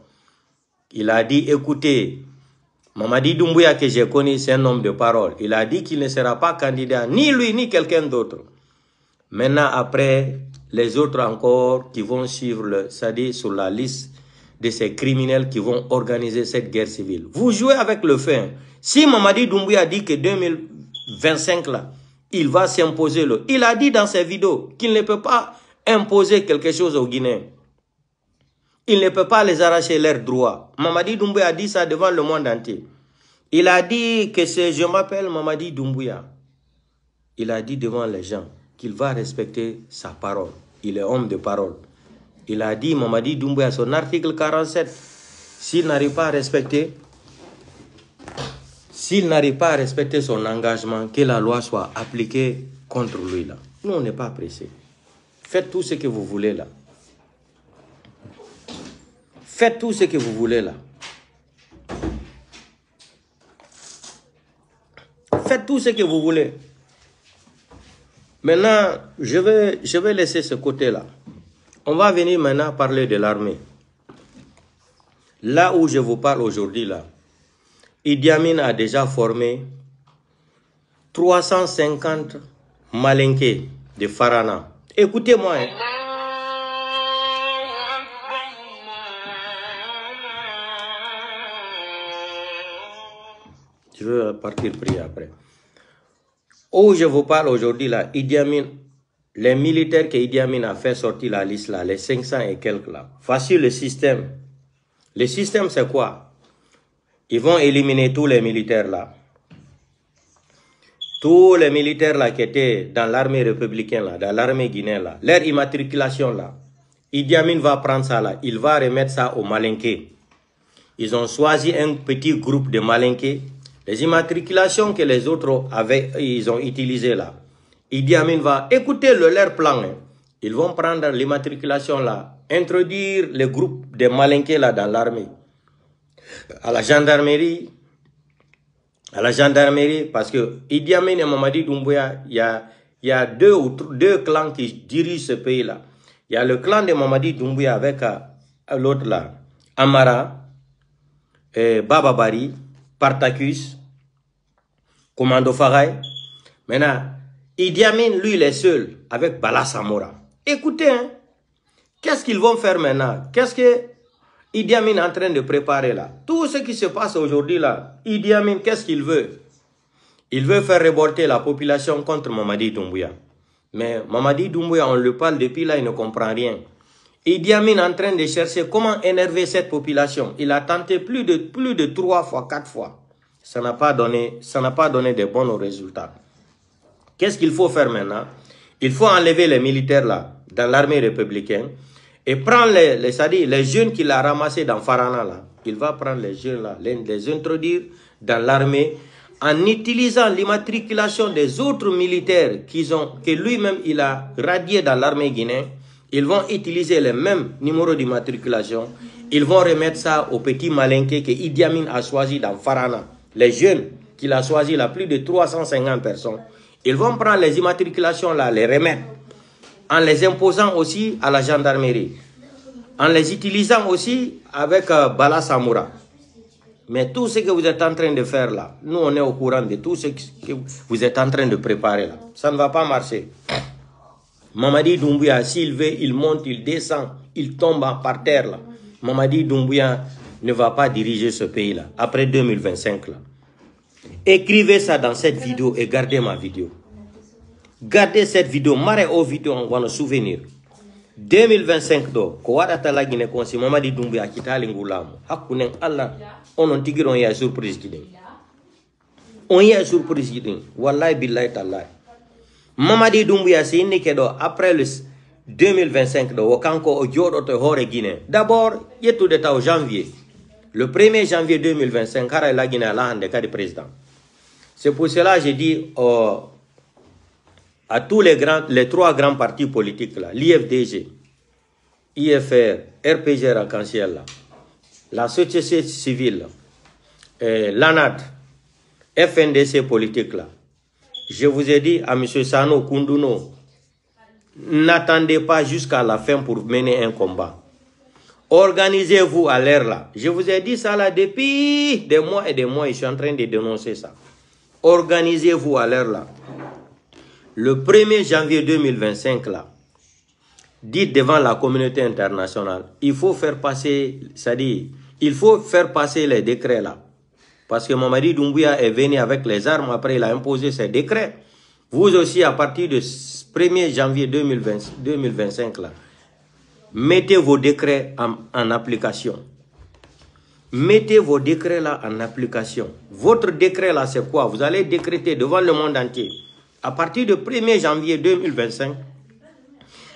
Il a dit, écoutez, Mamadi Doumbouya que j'ai connu, c'est un homme de parole. Il a dit qu'il ne sera pas candidat, ni lui, ni quelqu'un d'autre. Maintenant, après, les autres encore qui vont suivre, le, cest à sur la liste de ces criminels qui vont organiser cette guerre civile. Vous jouez avec le fin... Hein. Si Mamadi Doumbouya dit que 2025, là, il va s'imposer. Le. Il a dit dans ses vidéos qu'il ne peut pas imposer quelque chose aux Guinéens. Il ne peut pas les arracher leur droit. Mamadi Doumbouya a dit ça devant le monde entier. Il a dit que c'est, je m'appelle Mamadi Doumbouya. Il a dit devant les gens qu'il va respecter sa parole. Il est homme de parole. Il a dit, Mamadi Doumbouya, son article 47, s'il n'arrive pas à respecter, s'il n'arrive pas à respecter son engagement, que la loi soit appliquée contre lui là. Nous, on n'est pas pressés. Faites tout ce que vous voulez là. Faites tout ce que vous voulez là. Faites tout ce que vous voulez. Maintenant, je vais, je vais laisser ce côté-là. On va venir maintenant parler de l'armée. Là où je vous parle aujourd'hui, là, Idiamine a déjà formé 350 malinkés de Farana. Écoutez-moi. Hein. Je veux partir prier après. Où je vous parle aujourd'hui, là, Idiamine, les militaires que Idiamine a fait sortir la liste, là, les 500 et quelques, là. Voici le système. Le système, c'est quoi ils vont éliminer tous les militaires là. Tous les militaires là qui étaient dans l'armée républicaine là, dans l'armée guinéenne là, leur immatriculation là, Idi Amin va prendre ça là, il va remettre ça aux Malinqués. Ils ont choisi un petit groupe de Malinqués. Les immatriculations que les autres avaient, ils ont utilisées là. Idi Amin va écouter le, leur plan. Hein. Ils vont prendre l'immatriculation là, introduire le groupe de Malinqués là dans l'armée à la gendarmerie, à la gendarmerie, parce que Idi Amin et Mamadi Doumbouya, il y a, deux, ou deux clans qui dirigent ce pays-là. Il y a le clan de Mamadi Doumbouya avec euh, l'autre là, Amara, Baba Bari. Partacus. Commando Farai. Maintenant, Idi Amin, lui, il est seul avec Bala Samora. Écoutez, hein, qu'est-ce qu'ils vont faire maintenant Qu'est-ce que Idi Amin est en train de préparer là. Tout ce qui se passe aujourd'hui là, Idi Amin, qu'est-ce qu'il veut Il veut faire révolter la population contre Mamadi Doumbouya. Mais Mamadi Doumbouya, on le parle depuis là, il ne comprend rien. Idi Amin est en train de chercher comment énerver cette population. Il a tenté plus de, plus de trois fois, quatre fois. Ça n'a pas donné, ça n'a pas donné de bons résultats. Qu'est-ce qu'il faut faire maintenant Il faut enlever les militaires là, dans l'armée républicaine et prend les, les jeunes qu'il a ramassés dans Farana, là. il va prendre les jeunes là, les, introduire dans l'armée en utilisant l'immatriculation des autres militaires qu'ils ont, que lui-même il a radié dans l'armée guinéenne. Ils vont utiliser les mêmes numéros d'immatriculation. Ils vont remettre ça aux petits malinqués que Idi a choisi dans Farana. Les jeunes qu'il a choisi là, plus de 350 personnes. Ils vont prendre les immatriculations là, les remettre en les imposant aussi à la gendarmerie, en les utilisant aussi avec euh, Bala Samoura. Mais tout ce que vous êtes en train de faire là, nous on est au courant de tout ce que vous êtes en train de préparer là. Ça ne va pas marcher. Mamadi Doumbouya, s'il veut, il monte, il descend, il tombe par terre là. Mamadi Doumbouya ne va pas diriger ce pays là, après 2025 là. Écrivez ça dans cette vidéo et gardez ma vidéo gardez cette vidéo mare o vidéo on wona souvenir 2025 ɗo ko waɗata lagine konsi mamadi dumbi a kitali ngu laamu hakkunden allah onon tigui on yiya surprise ji ɗin on yiya surprise ji ɗin wallahi billahi tallahi mamadi dumbuya si innike ɗo après le 2025 ɗo wo kanko o joɗoto e hoore guine d' abord ƴettude taw janvier le 1er janvier 2025 la lagine ala hande kadi président c'est pour cela j'ai dit oh, à tous les, grands, les trois grands partis politiques, là, l'IFDG, IFR, RPG Racanciel, la société civile, l'ANAT, l'ANAD, FNDC politique, là. Je vous ai dit à M. Sano Kunduno, n'attendez pas jusqu'à la fin pour mener un combat. Organisez-vous à l'heure là. Je vous ai dit ça là depuis des mois et des mois. Je suis en train de dénoncer ça. Organisez-vous à l'heure là le 1er janvier 2025, là, dites devant la communauté internationale, il faut faire passer, c'est-à-dire, il faut faire passer les décrets là. Parce que mari Doumbouya est venu avec les armes, après il a imposé ses décrets. Vous aussi, à partir du 1er janvier 2025, là, mettez vos décrets en, en application. Mettez vos décrets là en application. Votre décret là, c'est quoi Vous allez décréter devant le monde entier à partir du 1er janvier 2025,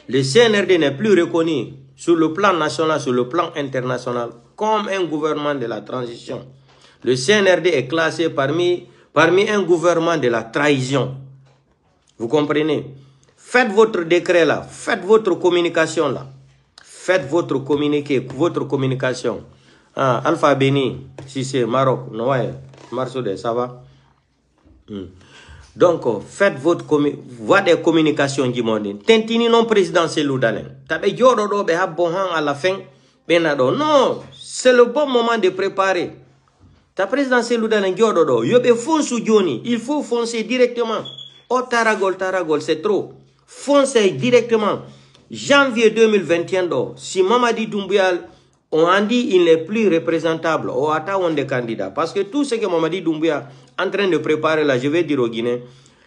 le CNRD n'est plus reconnu sur le plan national, sur le plan international, comme un gouvernement de la transition. Le CNRD est classé parmi, parmi un gouvernement de la trahison. Vous comprenez Faites votre décret là, faites votre communication là. Faites votre communiqué, votre communication. Ah, Alpha Béni, si c'est Maroc, Noël, Marceau, ça va hmm donc faites votre de communication ji mo non non président T'as dalen taɓe jooɗoɗo ɓe habbo à la fin la fin, ben non c'est le bon moment de préparer ta président il faut foncer directement Oh, taragol taragol c'est trop Foncez directement janvier 2021 si mamadi Doumbouyal, on dit il n'est plus représentable oh, on des candidat parce que tout ce que mamadi doumbouya en train de préparer là, je vais dire aux Guinéens,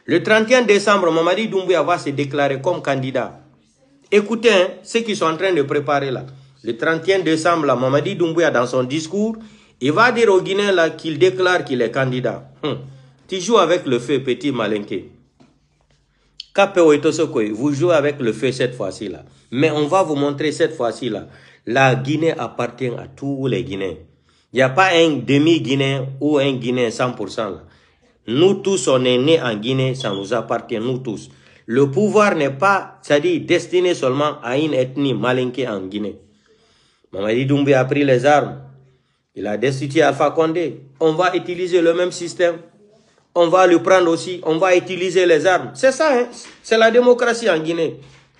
le 31 décembre, Mamadi Doumbouya va se déclarer comme candidat. Écoutez hein, ceux qui sont en train de préparer là. Le 31 décembre, Mamadi Doumbouya, dans son discours, il va dire aux Guinéens là qu'il déclare qu'il est candidat. Hum. Tu joues avec le feu, petit malinqué. Vous jouez avec le feu cette fois-ci là. Mais on va vous montrer cette fois-ci là. La Guinée appartient à tous les Guinéens. Il n'y a pas un demi-Guinéen ou un Guinéen 100%. Là. Nous tous, on est nés en Guinée, ça nous appartient, nous tous. Le pouvoir n'est pas, c'est-à-dire, destiné seulement à une ethnie malinquée en Guinée. Mamadi Doumbé a pris les armes. Il a destitué Alpha Condé. On va utiliser le même système. On va le prendre aussi. On va utiliser les armes. C'est ça, hein? c'est la démocratie en Guinée.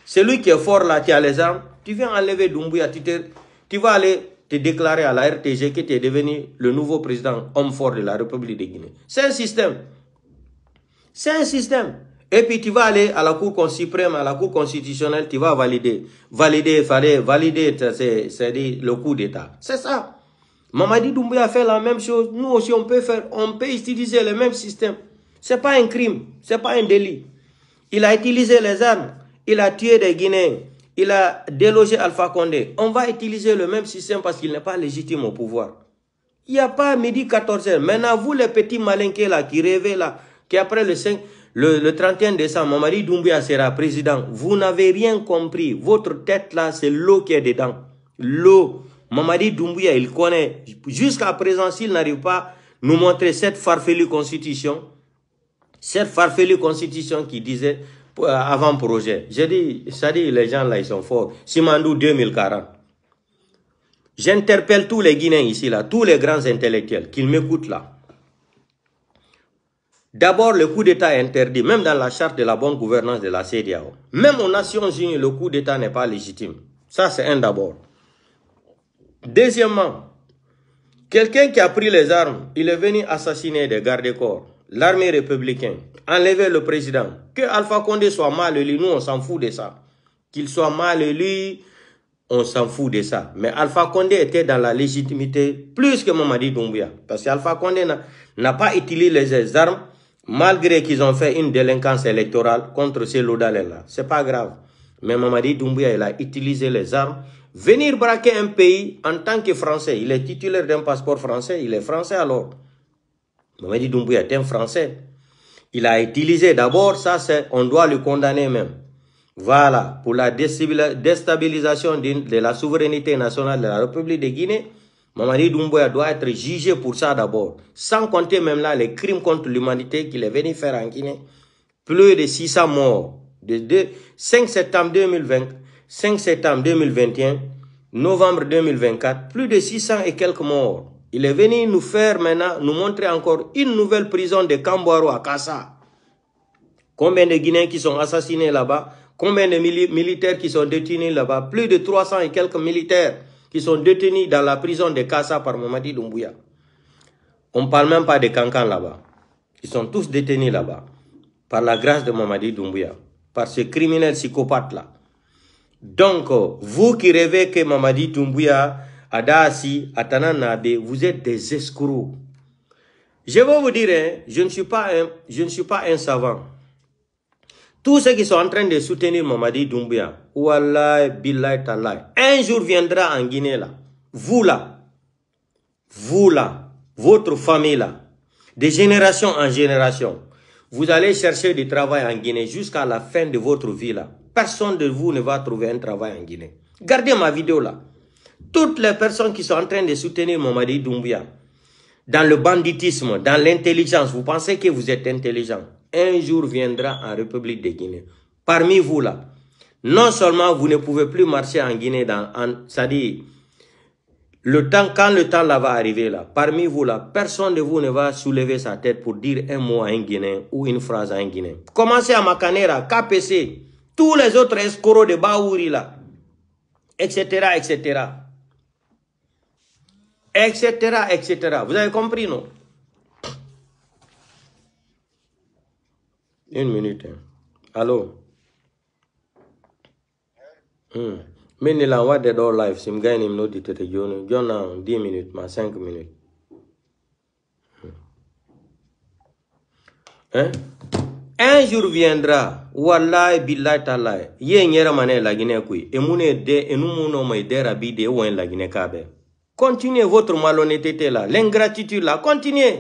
Celui qui est fort là, qui a les armes, tu viens enlever Doumbouya, tu vas aller T'es déclaré à la RTG que t'es devenu le nouveau président homme fort de la République de Guinée. C'est un système. C'est un système. Et puis tu vas aller à la Cour suprême, à la Cour constitutionnelle, tu vas valider. Valider, fallait valider, c'est le coup d'État. C'est ça. Mamadi Doumbouya a fait la même chose. Nous aussi, on peut faire, on peut utiliser le même système. C'est pas un crime, c'est pas un délit. Il a utilisé les armes, il a tué des Guinéens il a délogé Alpha Condé. On va utiliser le même système parce qu'il n'est pas légitime au pouvoir. Il n'y a pas midi 14h. Maintenant, vous les petits malinqués là, qui rêvez là, qui après le 5, le, 31 décembre, Mamadi Doumbouya sera président. Vous n'avez rien compris. Votre tête là, c'est l'eau qui est dedans. L'eau. Mamadi Doumbouya, il connaît. Jusqu'à présent, s'il n'arrive pas nous montrer cette farfelue constitution, cette farfelue constitution qui disait euh, avant-projet. J'ai dit, ça dit, les gens là, ils sont forts. Simandou 2040. J'interpelle tous les Guinéens ici, là, tous les grands intellectuels qu'ils m'écoutent là. D'abord, le coup d'État est interdit, même dans la charte de la bonne gouvernance de la CDAO. Même aux Nations Unies, le coup d'État n'est pas légitime. Ça, c'est un d'abord. Deuxièmement, quelqu'un qui a pris les armes, il est venu assassiner des gardes-corps l'armée républicaine, enlever le président, que Alpha Condé soit mal élu, nous on s'en fout de ça. Qu'il soit mal élu, on s'en fout de ça. Mais Alpha Condé était dans la légitimité plus que Mamadi Doumbouya. Parce qu'Alpha Condé n'a pas utilisé les armes, malgré qu'ils ont fait une délinquance électorale contre ces Lodalé là C'est pas grave. Mais Mamadi Doumbouya, il a utilisé les armes. Venir braquer un pays en tant que Français, il est titulaire d'un passeport français, il est français alors. Mamadi Doumbouya est un Français. Il a utilisé d'abord, ça c'est, on doit le condamner même. Voilà, pour la déstabilisation de la souveraineté nationale de la République de Guinée, Mamadi Doumbouya doit être jugé pour ça d'abord. Sans compter même là les crimes contre l'humanité qu'il est venu faire en Guinée. Plus de 600 morts. De 5 septembre 2020, 5 septembre 2021, novembre 2024, plus de 600 et quelques morts. Il est venu nous faire maintenant, nous montrer encore une nouvelle prison de Kamboaro à Kassa. Combien de Guinéens qui sont assassinés là-bas Combien de militaires qui sont détenus là-bas Plus de 300 et quelques militaires qui sont détenus dans la prison de Kassa par Mamadi Doumbouya. On ne parle même pas des cancans là-bas. Ils sont tous détenus là-bas par la grâce de Mamadi Doumbouya, par ce criminel psychopathe-là. Donc, vous qui rêvez que Mamadi Doumbouya Adasi, Atananabe, vous êtes des escrocs. Je vais vous dire, hein, je, ne suis pas un, je ne suis pas un savant. Tous ceux qui sont en train de soutenir Mamadi Doumbia, Wallah, bilay un jour viendra en Guinée là. Vous là, vous là, votre famille là, de génération en génération, vous allez chercher du travail en Guinée jusqu'à la fin de votre vie là. Personne de vous ne va trouver un travail en Guinée. Gardez ma vidéo là toutes les personnes qui sont en train de soutenir Mamadi Doumbia, dans le banditisme, dans l'intelligence, vous pensez que vous êtes intelligent. Un jour viendra en République de Guinée. Parmi vous là, non seulement vous ne pouvez plus marcher en Guinée, dans, c'est-à-dire, le temps, quand le temps là va arriver là, parmi vous là, personne de vous ne va soulever sa tête pour dire un mot à un Guinéen ou une phrase à un Guinéen. Commencez à Macanera, KPC, tous les autres escrocs de Baouri là, etc., etc etc., etc. Vous avez compris, non Une minute. Hein. Allô hmm. la life simgani mnoditete jioni 10 minutes 5 minutes hein? Un jour viendra, wallahi billahi ye Il mane lagine emune de, enumuno bide lagine ginekabe. Continuez votre malhonnêteté là, l'ingratitude là, continuez.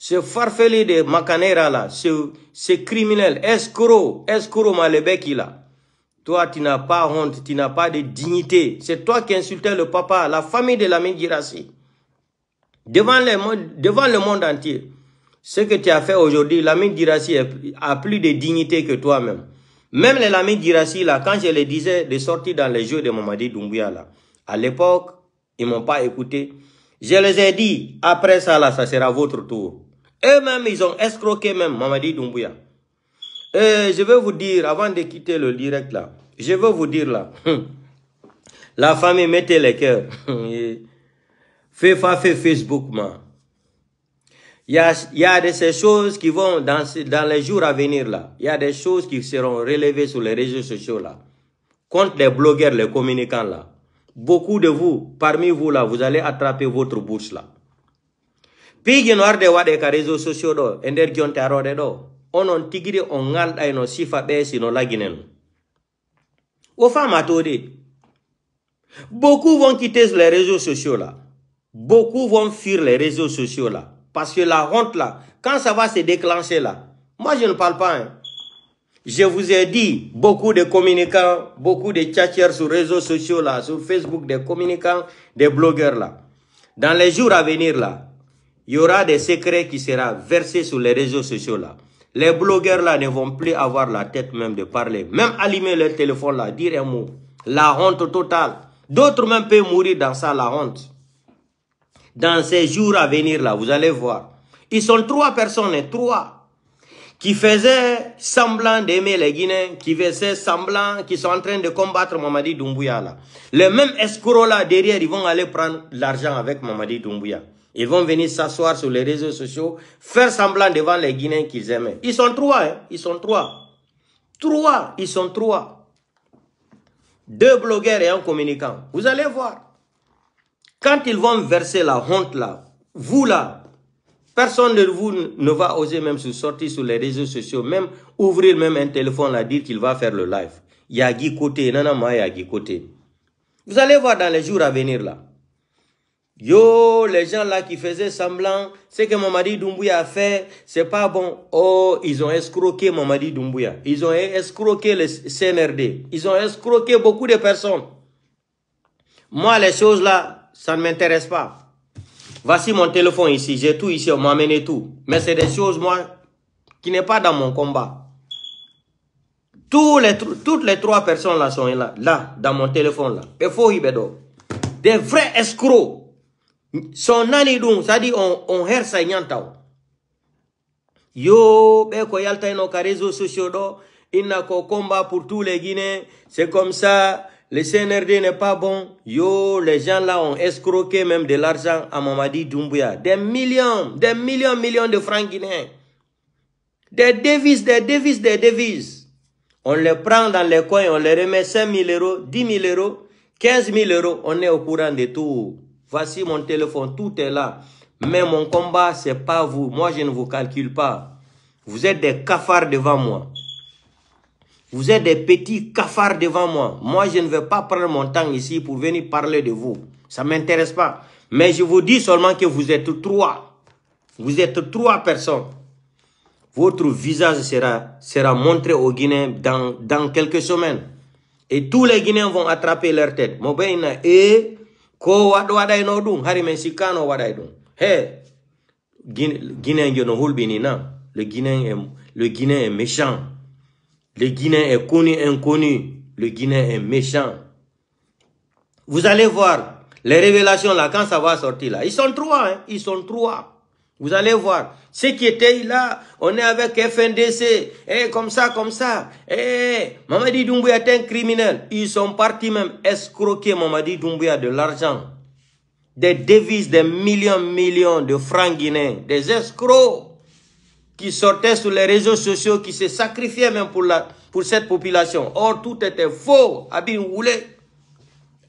Ce farfelu de Macanera là, ce, ce criminel, escroc, escroc malébeki là. Toi, tu n'as pas honte, tu n'as pas de dignité. C'est toi qui insultais le papa, la famille de l'ami Girassi. Devant, devant le monde entier, ce que tu as fait aujourd'hui, l'ami Girassi a plus de dignité que toi-même. Même les Lamé Girassi, là, quand je les disais de sortir dans les jeux de Mamadi Doumbouya, là, à l'époque, ils m'ont pas écouté. Je les ai dit, après ça, là, ça sera votre tour. Eux-mêmes, ils ont escroqué même Mamadi Doumbouya. Et je veux vous dire, avant de quitter le direct là, je veux vous dire là, la famille, mettez les cœurs. Fais fait Facebook, man. Il y a, y a de ces choses qui vont dans, dans les jours à venir là. Il y a des choses qui seront relevées sur les réseaux sociaux là. Contre les blogueurs, les communicants là beaucoup de vous, parmi vous là, vous allez attraper votre bourse là. réseaux sociaux e on a e sifa beaucoup vont quitter les réseaux sociaux là beaucoup vont fuir les réseaux sociaux là parce que la honte là quand ça va se déclencher là moi je ne parle pas hein. Je vous ai dit, beaucoup de communicants, beaucoup de tchatchers sur les réseaux sociaux, là, sur Facebook, des communicants, des blogueurs, là. Dans les jours à venir, là, il y aura des secrets qui seront versés sur les réseaux sociaux, là. Les blogueurs, là, ne vont plus avoir la tête même de parler. Même allumer leur téléphone, là, dire un mot. La honte totale. D'autres même peuvent mourir dans ça, la honte. Dans ces jours à venir, là, vous allez voir. Ils sont trois personnes, hein, trois qui faisait semblant d'aimer les Guinéens, qui faisaient semblant Qui sont en train de combattre Mamadi Doumbouya là. Les mêmes escrocs là derrière, ils vont aller prendre l'argent avec Mamadi Doumbouya. Ils vont venir s'asseoir sur les réseaux sociaux, faire semblant devant les Guinéens qu'ils aimaient. Ils sont trois, hein? ils sont trois. Trois, ils sont trois. Deux blogueurs et un communicant. Vous allez voir. Quand ils vont verser la honte là, vous là, Personne de vous ne va oser même se sortir sur les réseaux sociaux, même ouvrir même un téléphone à dire qu'il va faire le live. Yagi Côté, a Yagi Côté. Vous allez voir dans les jours à venir là. Yo, les gens là qui faisaient semblant, ce que Mamadi Doumbouya a fait, c'est pas bon. Oh, ils ont escroqué Mamadi Doumbouya. Ils ont escroqué le CNRD. Ils ont escroqué beaucoup de personnes. Moi, les choses là, ça ne m'intéresse pas. Voici mon téléphone ici, j'ai tout ici, on m'a amené tout. Mais c'est des choses, moi, qui n'est pas dans mon combat. toutes les trois personnes là sont là, là, dans mon téléphone là. Des vrais escrocs. Son cest ça dit on, on sa Yo, be ko yalta ino ka réseaux sociaux do, n'a ko combat pour tous les Guinéens. C'est comme ça, le CNRD n'est pas bon. Yo, les gens là ont escroqué même de l'argent à Mamadi Doumbouya. Des millions, des millions, millions de francs guinéens. Des devises, des devises, des devises. On les prend dans les coins, on les remet 5 000 euros, 10 000 euros, 15 000 euros. On est au courant de tout. Voici mon téléphone, tout est là. Mais mon combat, c'est pas vous. Moi, je ne vous calcule pas. Vous êtes des cafards devant moi. Vous êtes des petits cafards devant moi. Moi, je ne veux pas prendre mon temps ici pour venir parler de vous. Ça ne m'intéresse pas. Mais je vous dis seulement que vous êtes trois. Vous êtes trois personnes. Votre visage sera, sera montré aux Guinéens dans, quelques semaines. Et tous les Guinéens vont attraper leur tête. et e, ko Le Guinéen le Guinéen est méchant. Le Guinéen est connu, inconnu. Le Guinéen est méchant. Vous allez voir, les révélations là, quand ça va sortir là, ils sont trois, hein? ils sont trois. Vous allez voir, Ce qui était là, on est avec FNDC, eh comme ça, comme ça, Eh. Mamadi Doumbouya est un criminel. Ils sont partis même escroquer Mamadi Doumbouya de l'argent, des devises, des millions, millions de francs guinéens, des escrocs qui sortaient sur les réseaux sociaux, qui se sacrifiaient même pour, la, pour cette population. Or, tout était faux. Abir Ngoulé,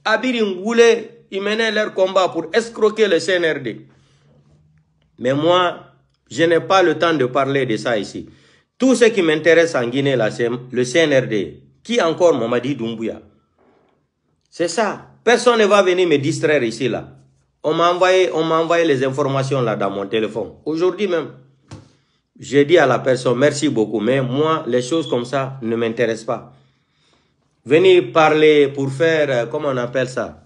Abir Ngoulé, ils menaient leur combat pour escroquer le CNRD. Mais moi, je n'ai pas le temps de parler de ça ici. Tout ce qui m'intéresse en Guinée, c'est le CNRD. Qui encore m'a dit Doumbouya C'est ça. Personne ne va venir me distraire ici, là. On m'a envoyé, envoyé les informations là dans mon téléphone. Aujourd'hui même je dis à la personne, merci beaucoup, mais moi, les choses comme ça ne m'intéressent pas. Venir parler pour faire, euh, comment on appelle ça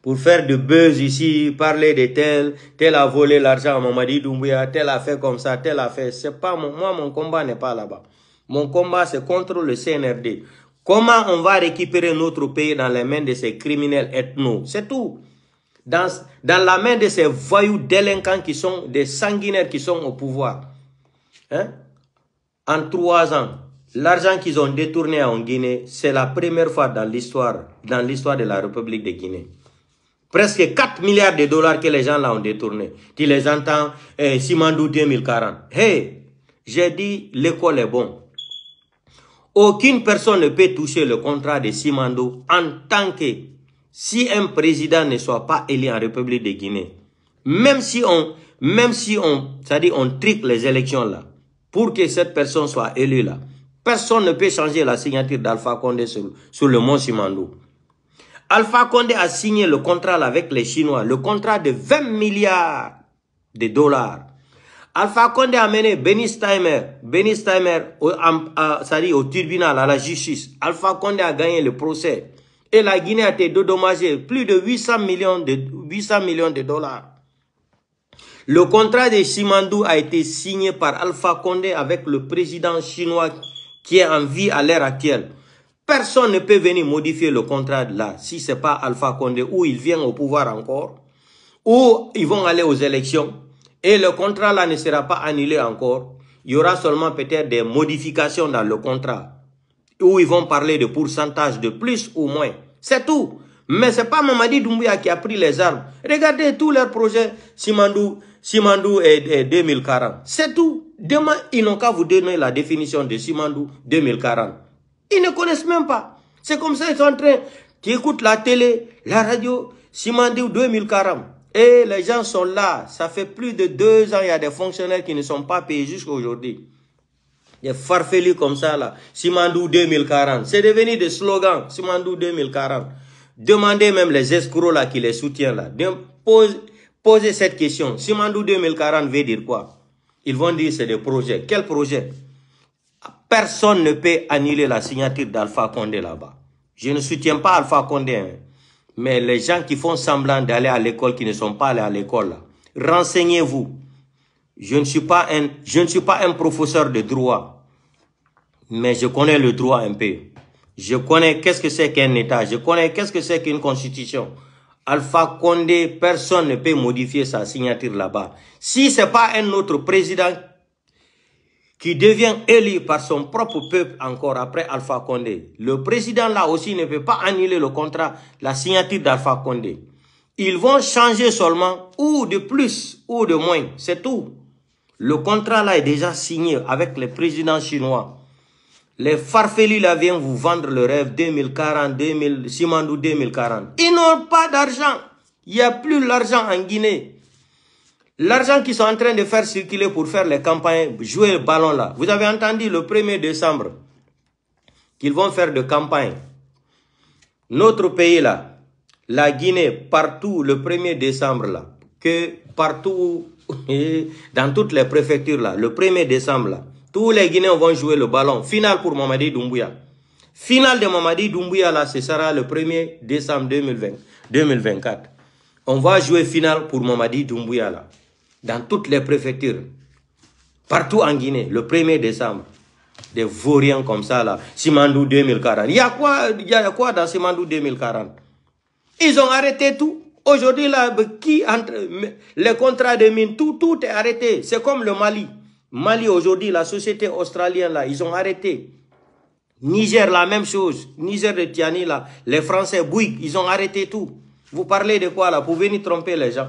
Pour faire du buzz ici, parler de tel, tel a volé l'argent m'a dit Doumbouya, tel a fait comme ça, tel a fait. C'est pas moi, mon combat n'est pas là-bas. Mon combat, c'est contre le CNRD. Comment on va récupérer notre pays dans les mains de ces criminels ethnos C'est tout dans, la main de ces voyous délinquants qui sont des sanguinaires qui sont au pouvoir. Hein? En trois ans, l'argent qu'ils ont détourné en Guinée, c'est la première fois dans l'histoire, dans l'histoire de la République de Guinée. Presque 4 milliards de dollars que les gens là ont détourné. Tu les entends, eh, Simandou 2040. Hey, j'ai dit, l'école est bonne. Aucune personne ne peut toucher le contrat de Simandou en tant que si un président ne soit pas élu en République de Guinée, même si on, même si on, cest on trique les élections là, pour que cette personne soit élue là, personne ne peut changer la signature d'Alpha Condé sur, le mont Simandou. Alpha Condé a signé le contrat avec les Chinois, le contrat de 20 milliards de dollars. Alpha Condé a mené Benny Steimer, au tribunal, à la justice. Alpha Condé a gagné le procès. Et la Guinée a été dédommagée plus de 800 millions de, 800 millions de dollars. Le contrat de Simandou a été signé par Alpha Condé avec le président chinois qui est en vie à l'heure actuelle. Personne ne peut venir modifier le contrat là, si ce n'est pas Alpha Condé, ou il vient au pouvoir encore, ou ils vont aller aux élections, et le contrat là ne sera pas annulé encore. Il y aura seulement peut-être des modifications dans le contrat où ils vont parler de pourcentage de plus ou moins. C'est tout. Mais ce pas Mamadi Doumbouya qui a pris les armes. Regardez tous leurs projets Simandou, Simandou et, 2040. C'est tout. Demain, ils n'ont qu'à vous donner la définition de Simandou 2040. Ils ne connaissent même pas. C'est comme ça ils sont en train. d'écouter la télé, la radio, Simandou 2040. Et les gens sont là. Ça fait plus de deux ans, il y a des fonctionnaires qui ne sont pas payés jusqu'à aujourd'hui. Des farfelus comme ça, là. Simandou 2040. C'est devenu des slogans. Simandou 2040. Demandez même les escrocs, là, qui les soutiennent, là. posez cette question. Simandou 2040 veut dire quoi? Ils vont dire c'est des projets. Quel projet? Personne ne peut annuler la signature d'Alpha Condé là-bas. Je ne soutiens pas Alpha Condé. Hein. Mais les gens qui font semblant d'aller à l'école, qui ne sont pas allés à l'école, renseignez-vous. Je ne suis pas un, je ne suis pas un professeur de droit, mais je connais le droit un peu. Je connais qu'est-ce que c'est qu'un État. Je connais qu'est-ce que c'est qu'une constitution. Alpha Condé, personne ne peut modifier sa signature là-bas. Si c'est pas un autre président qui devient élu par son propre peuple encore après Alpha Condé. Le président là aussi ne peut pas annuler le contrat, la signature d'Alpha Condé. Ils vont changer seulement ou de plus ou de moins, c'est tout. Le contrat là est déjà signé avec les présidents chinois. Les farfelus là viennent vous vendre le rêve 2040, 2000, Simandou 2040. Ils n'ont pas d'argent. Il n'y a plus l'argent en Guinée. L'argent qu'ils sont en train de faire circuler pour faire les campagnes, jouer le ballon là. Vous avez entendu le 1er décembre qu'ils vont faire de campagne. Notre pays là, la Guinée, partout le 1er décembre là, que partout dans toutes les préfectures, là, le 1er décembre, là, tous les Guinéens vont jouer le ballon. Final pour Mamadi Doumbouya. Final de Mamadi Doumbouya, là, ce sera le 1er décembre 2024. On va jouer finale pour Mamadi Doumbouya, là, dans toutes les préfectures. Partout en Guinée, le 1er décembre. Des vauriens comme ça, là. Simandou 2040. Il y a quoi, il y a quoi dans Simandou 2040 Ils ont arrêté tout. Aujourd'hui, là, qui entre les contrats de mines, tout, tout est arrêté. C'est comme le Mali. Mali, aujourd'hui, la société australienne, là, ils ont arrêté. Niger, la même chose. Niger de Tiani, là, les Français, Bouygues, ils ont arrêté tout. Vous parlez de quoi, là, pour venir tromper les gens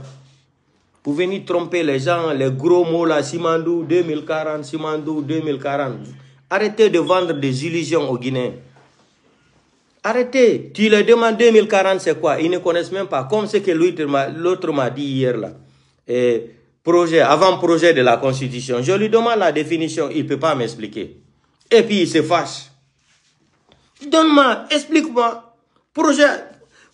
Pour venir tromper les gens, les gros mots, là, Simandou 2040, Simandou 2040. Arrêtez de vendre des illusions aux Guinéens. Arrêtez. Tu leur demandes 2040, c'est quoi Ils ne connaissent même pas. Comme ce que l'autre m'a dit hier là. Et projet, avant-projet de la Constitution. Je lui demande la définition. Il ne peut pas m'expliquer. Et puis il se fâche. Donne-moi, explique-moi. Projet,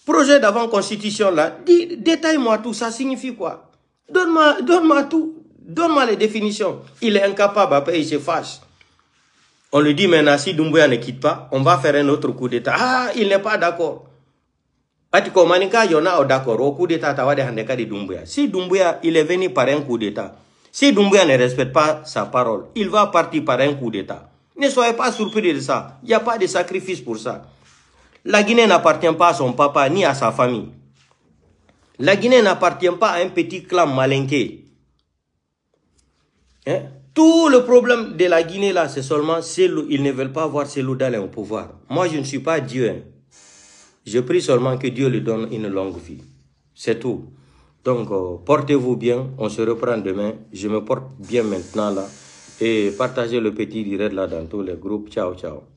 projet d'avant-constitution là. Détaille-moi tout. Ça signifie quoi Donne-moi donne tout. Donne-moi les définitions. Il est incapable. Après, il se fâche. On lui dit maintenant, si Doumbouya ne quitte pas, on va faire un autre coup d'État. Ah, il n'est pas d'accord. Atiko Manika d'accord au coup d'État de Si Doumbouya, il est venu par un coup d'État, si Doumbouya ne respecte pas sa parole, il va partir par un coup d'État. Ne soyez pas surpris de ça. Il n'y a pas de sacrifice pour ça. La Guinée n'appartient pas à son papa ni à sa famille. La Guinée n'appartient pas à un petit clan malinqué. Hein? Tout le problème de la Guinée, là, c'est seulement ils ne veulent pas voir d'aller au pouvoir. Moi, je ne suis pas Dieu. Hein. Je prie seulement que Dieu lui donne une longue vie. C'est tout. Donc, euh, portez-vous bien. On se reprend demain. Je me porte bien maintenant, là. Et partagez le petit direct, là, dans tous les groupes. Ciao, ciao.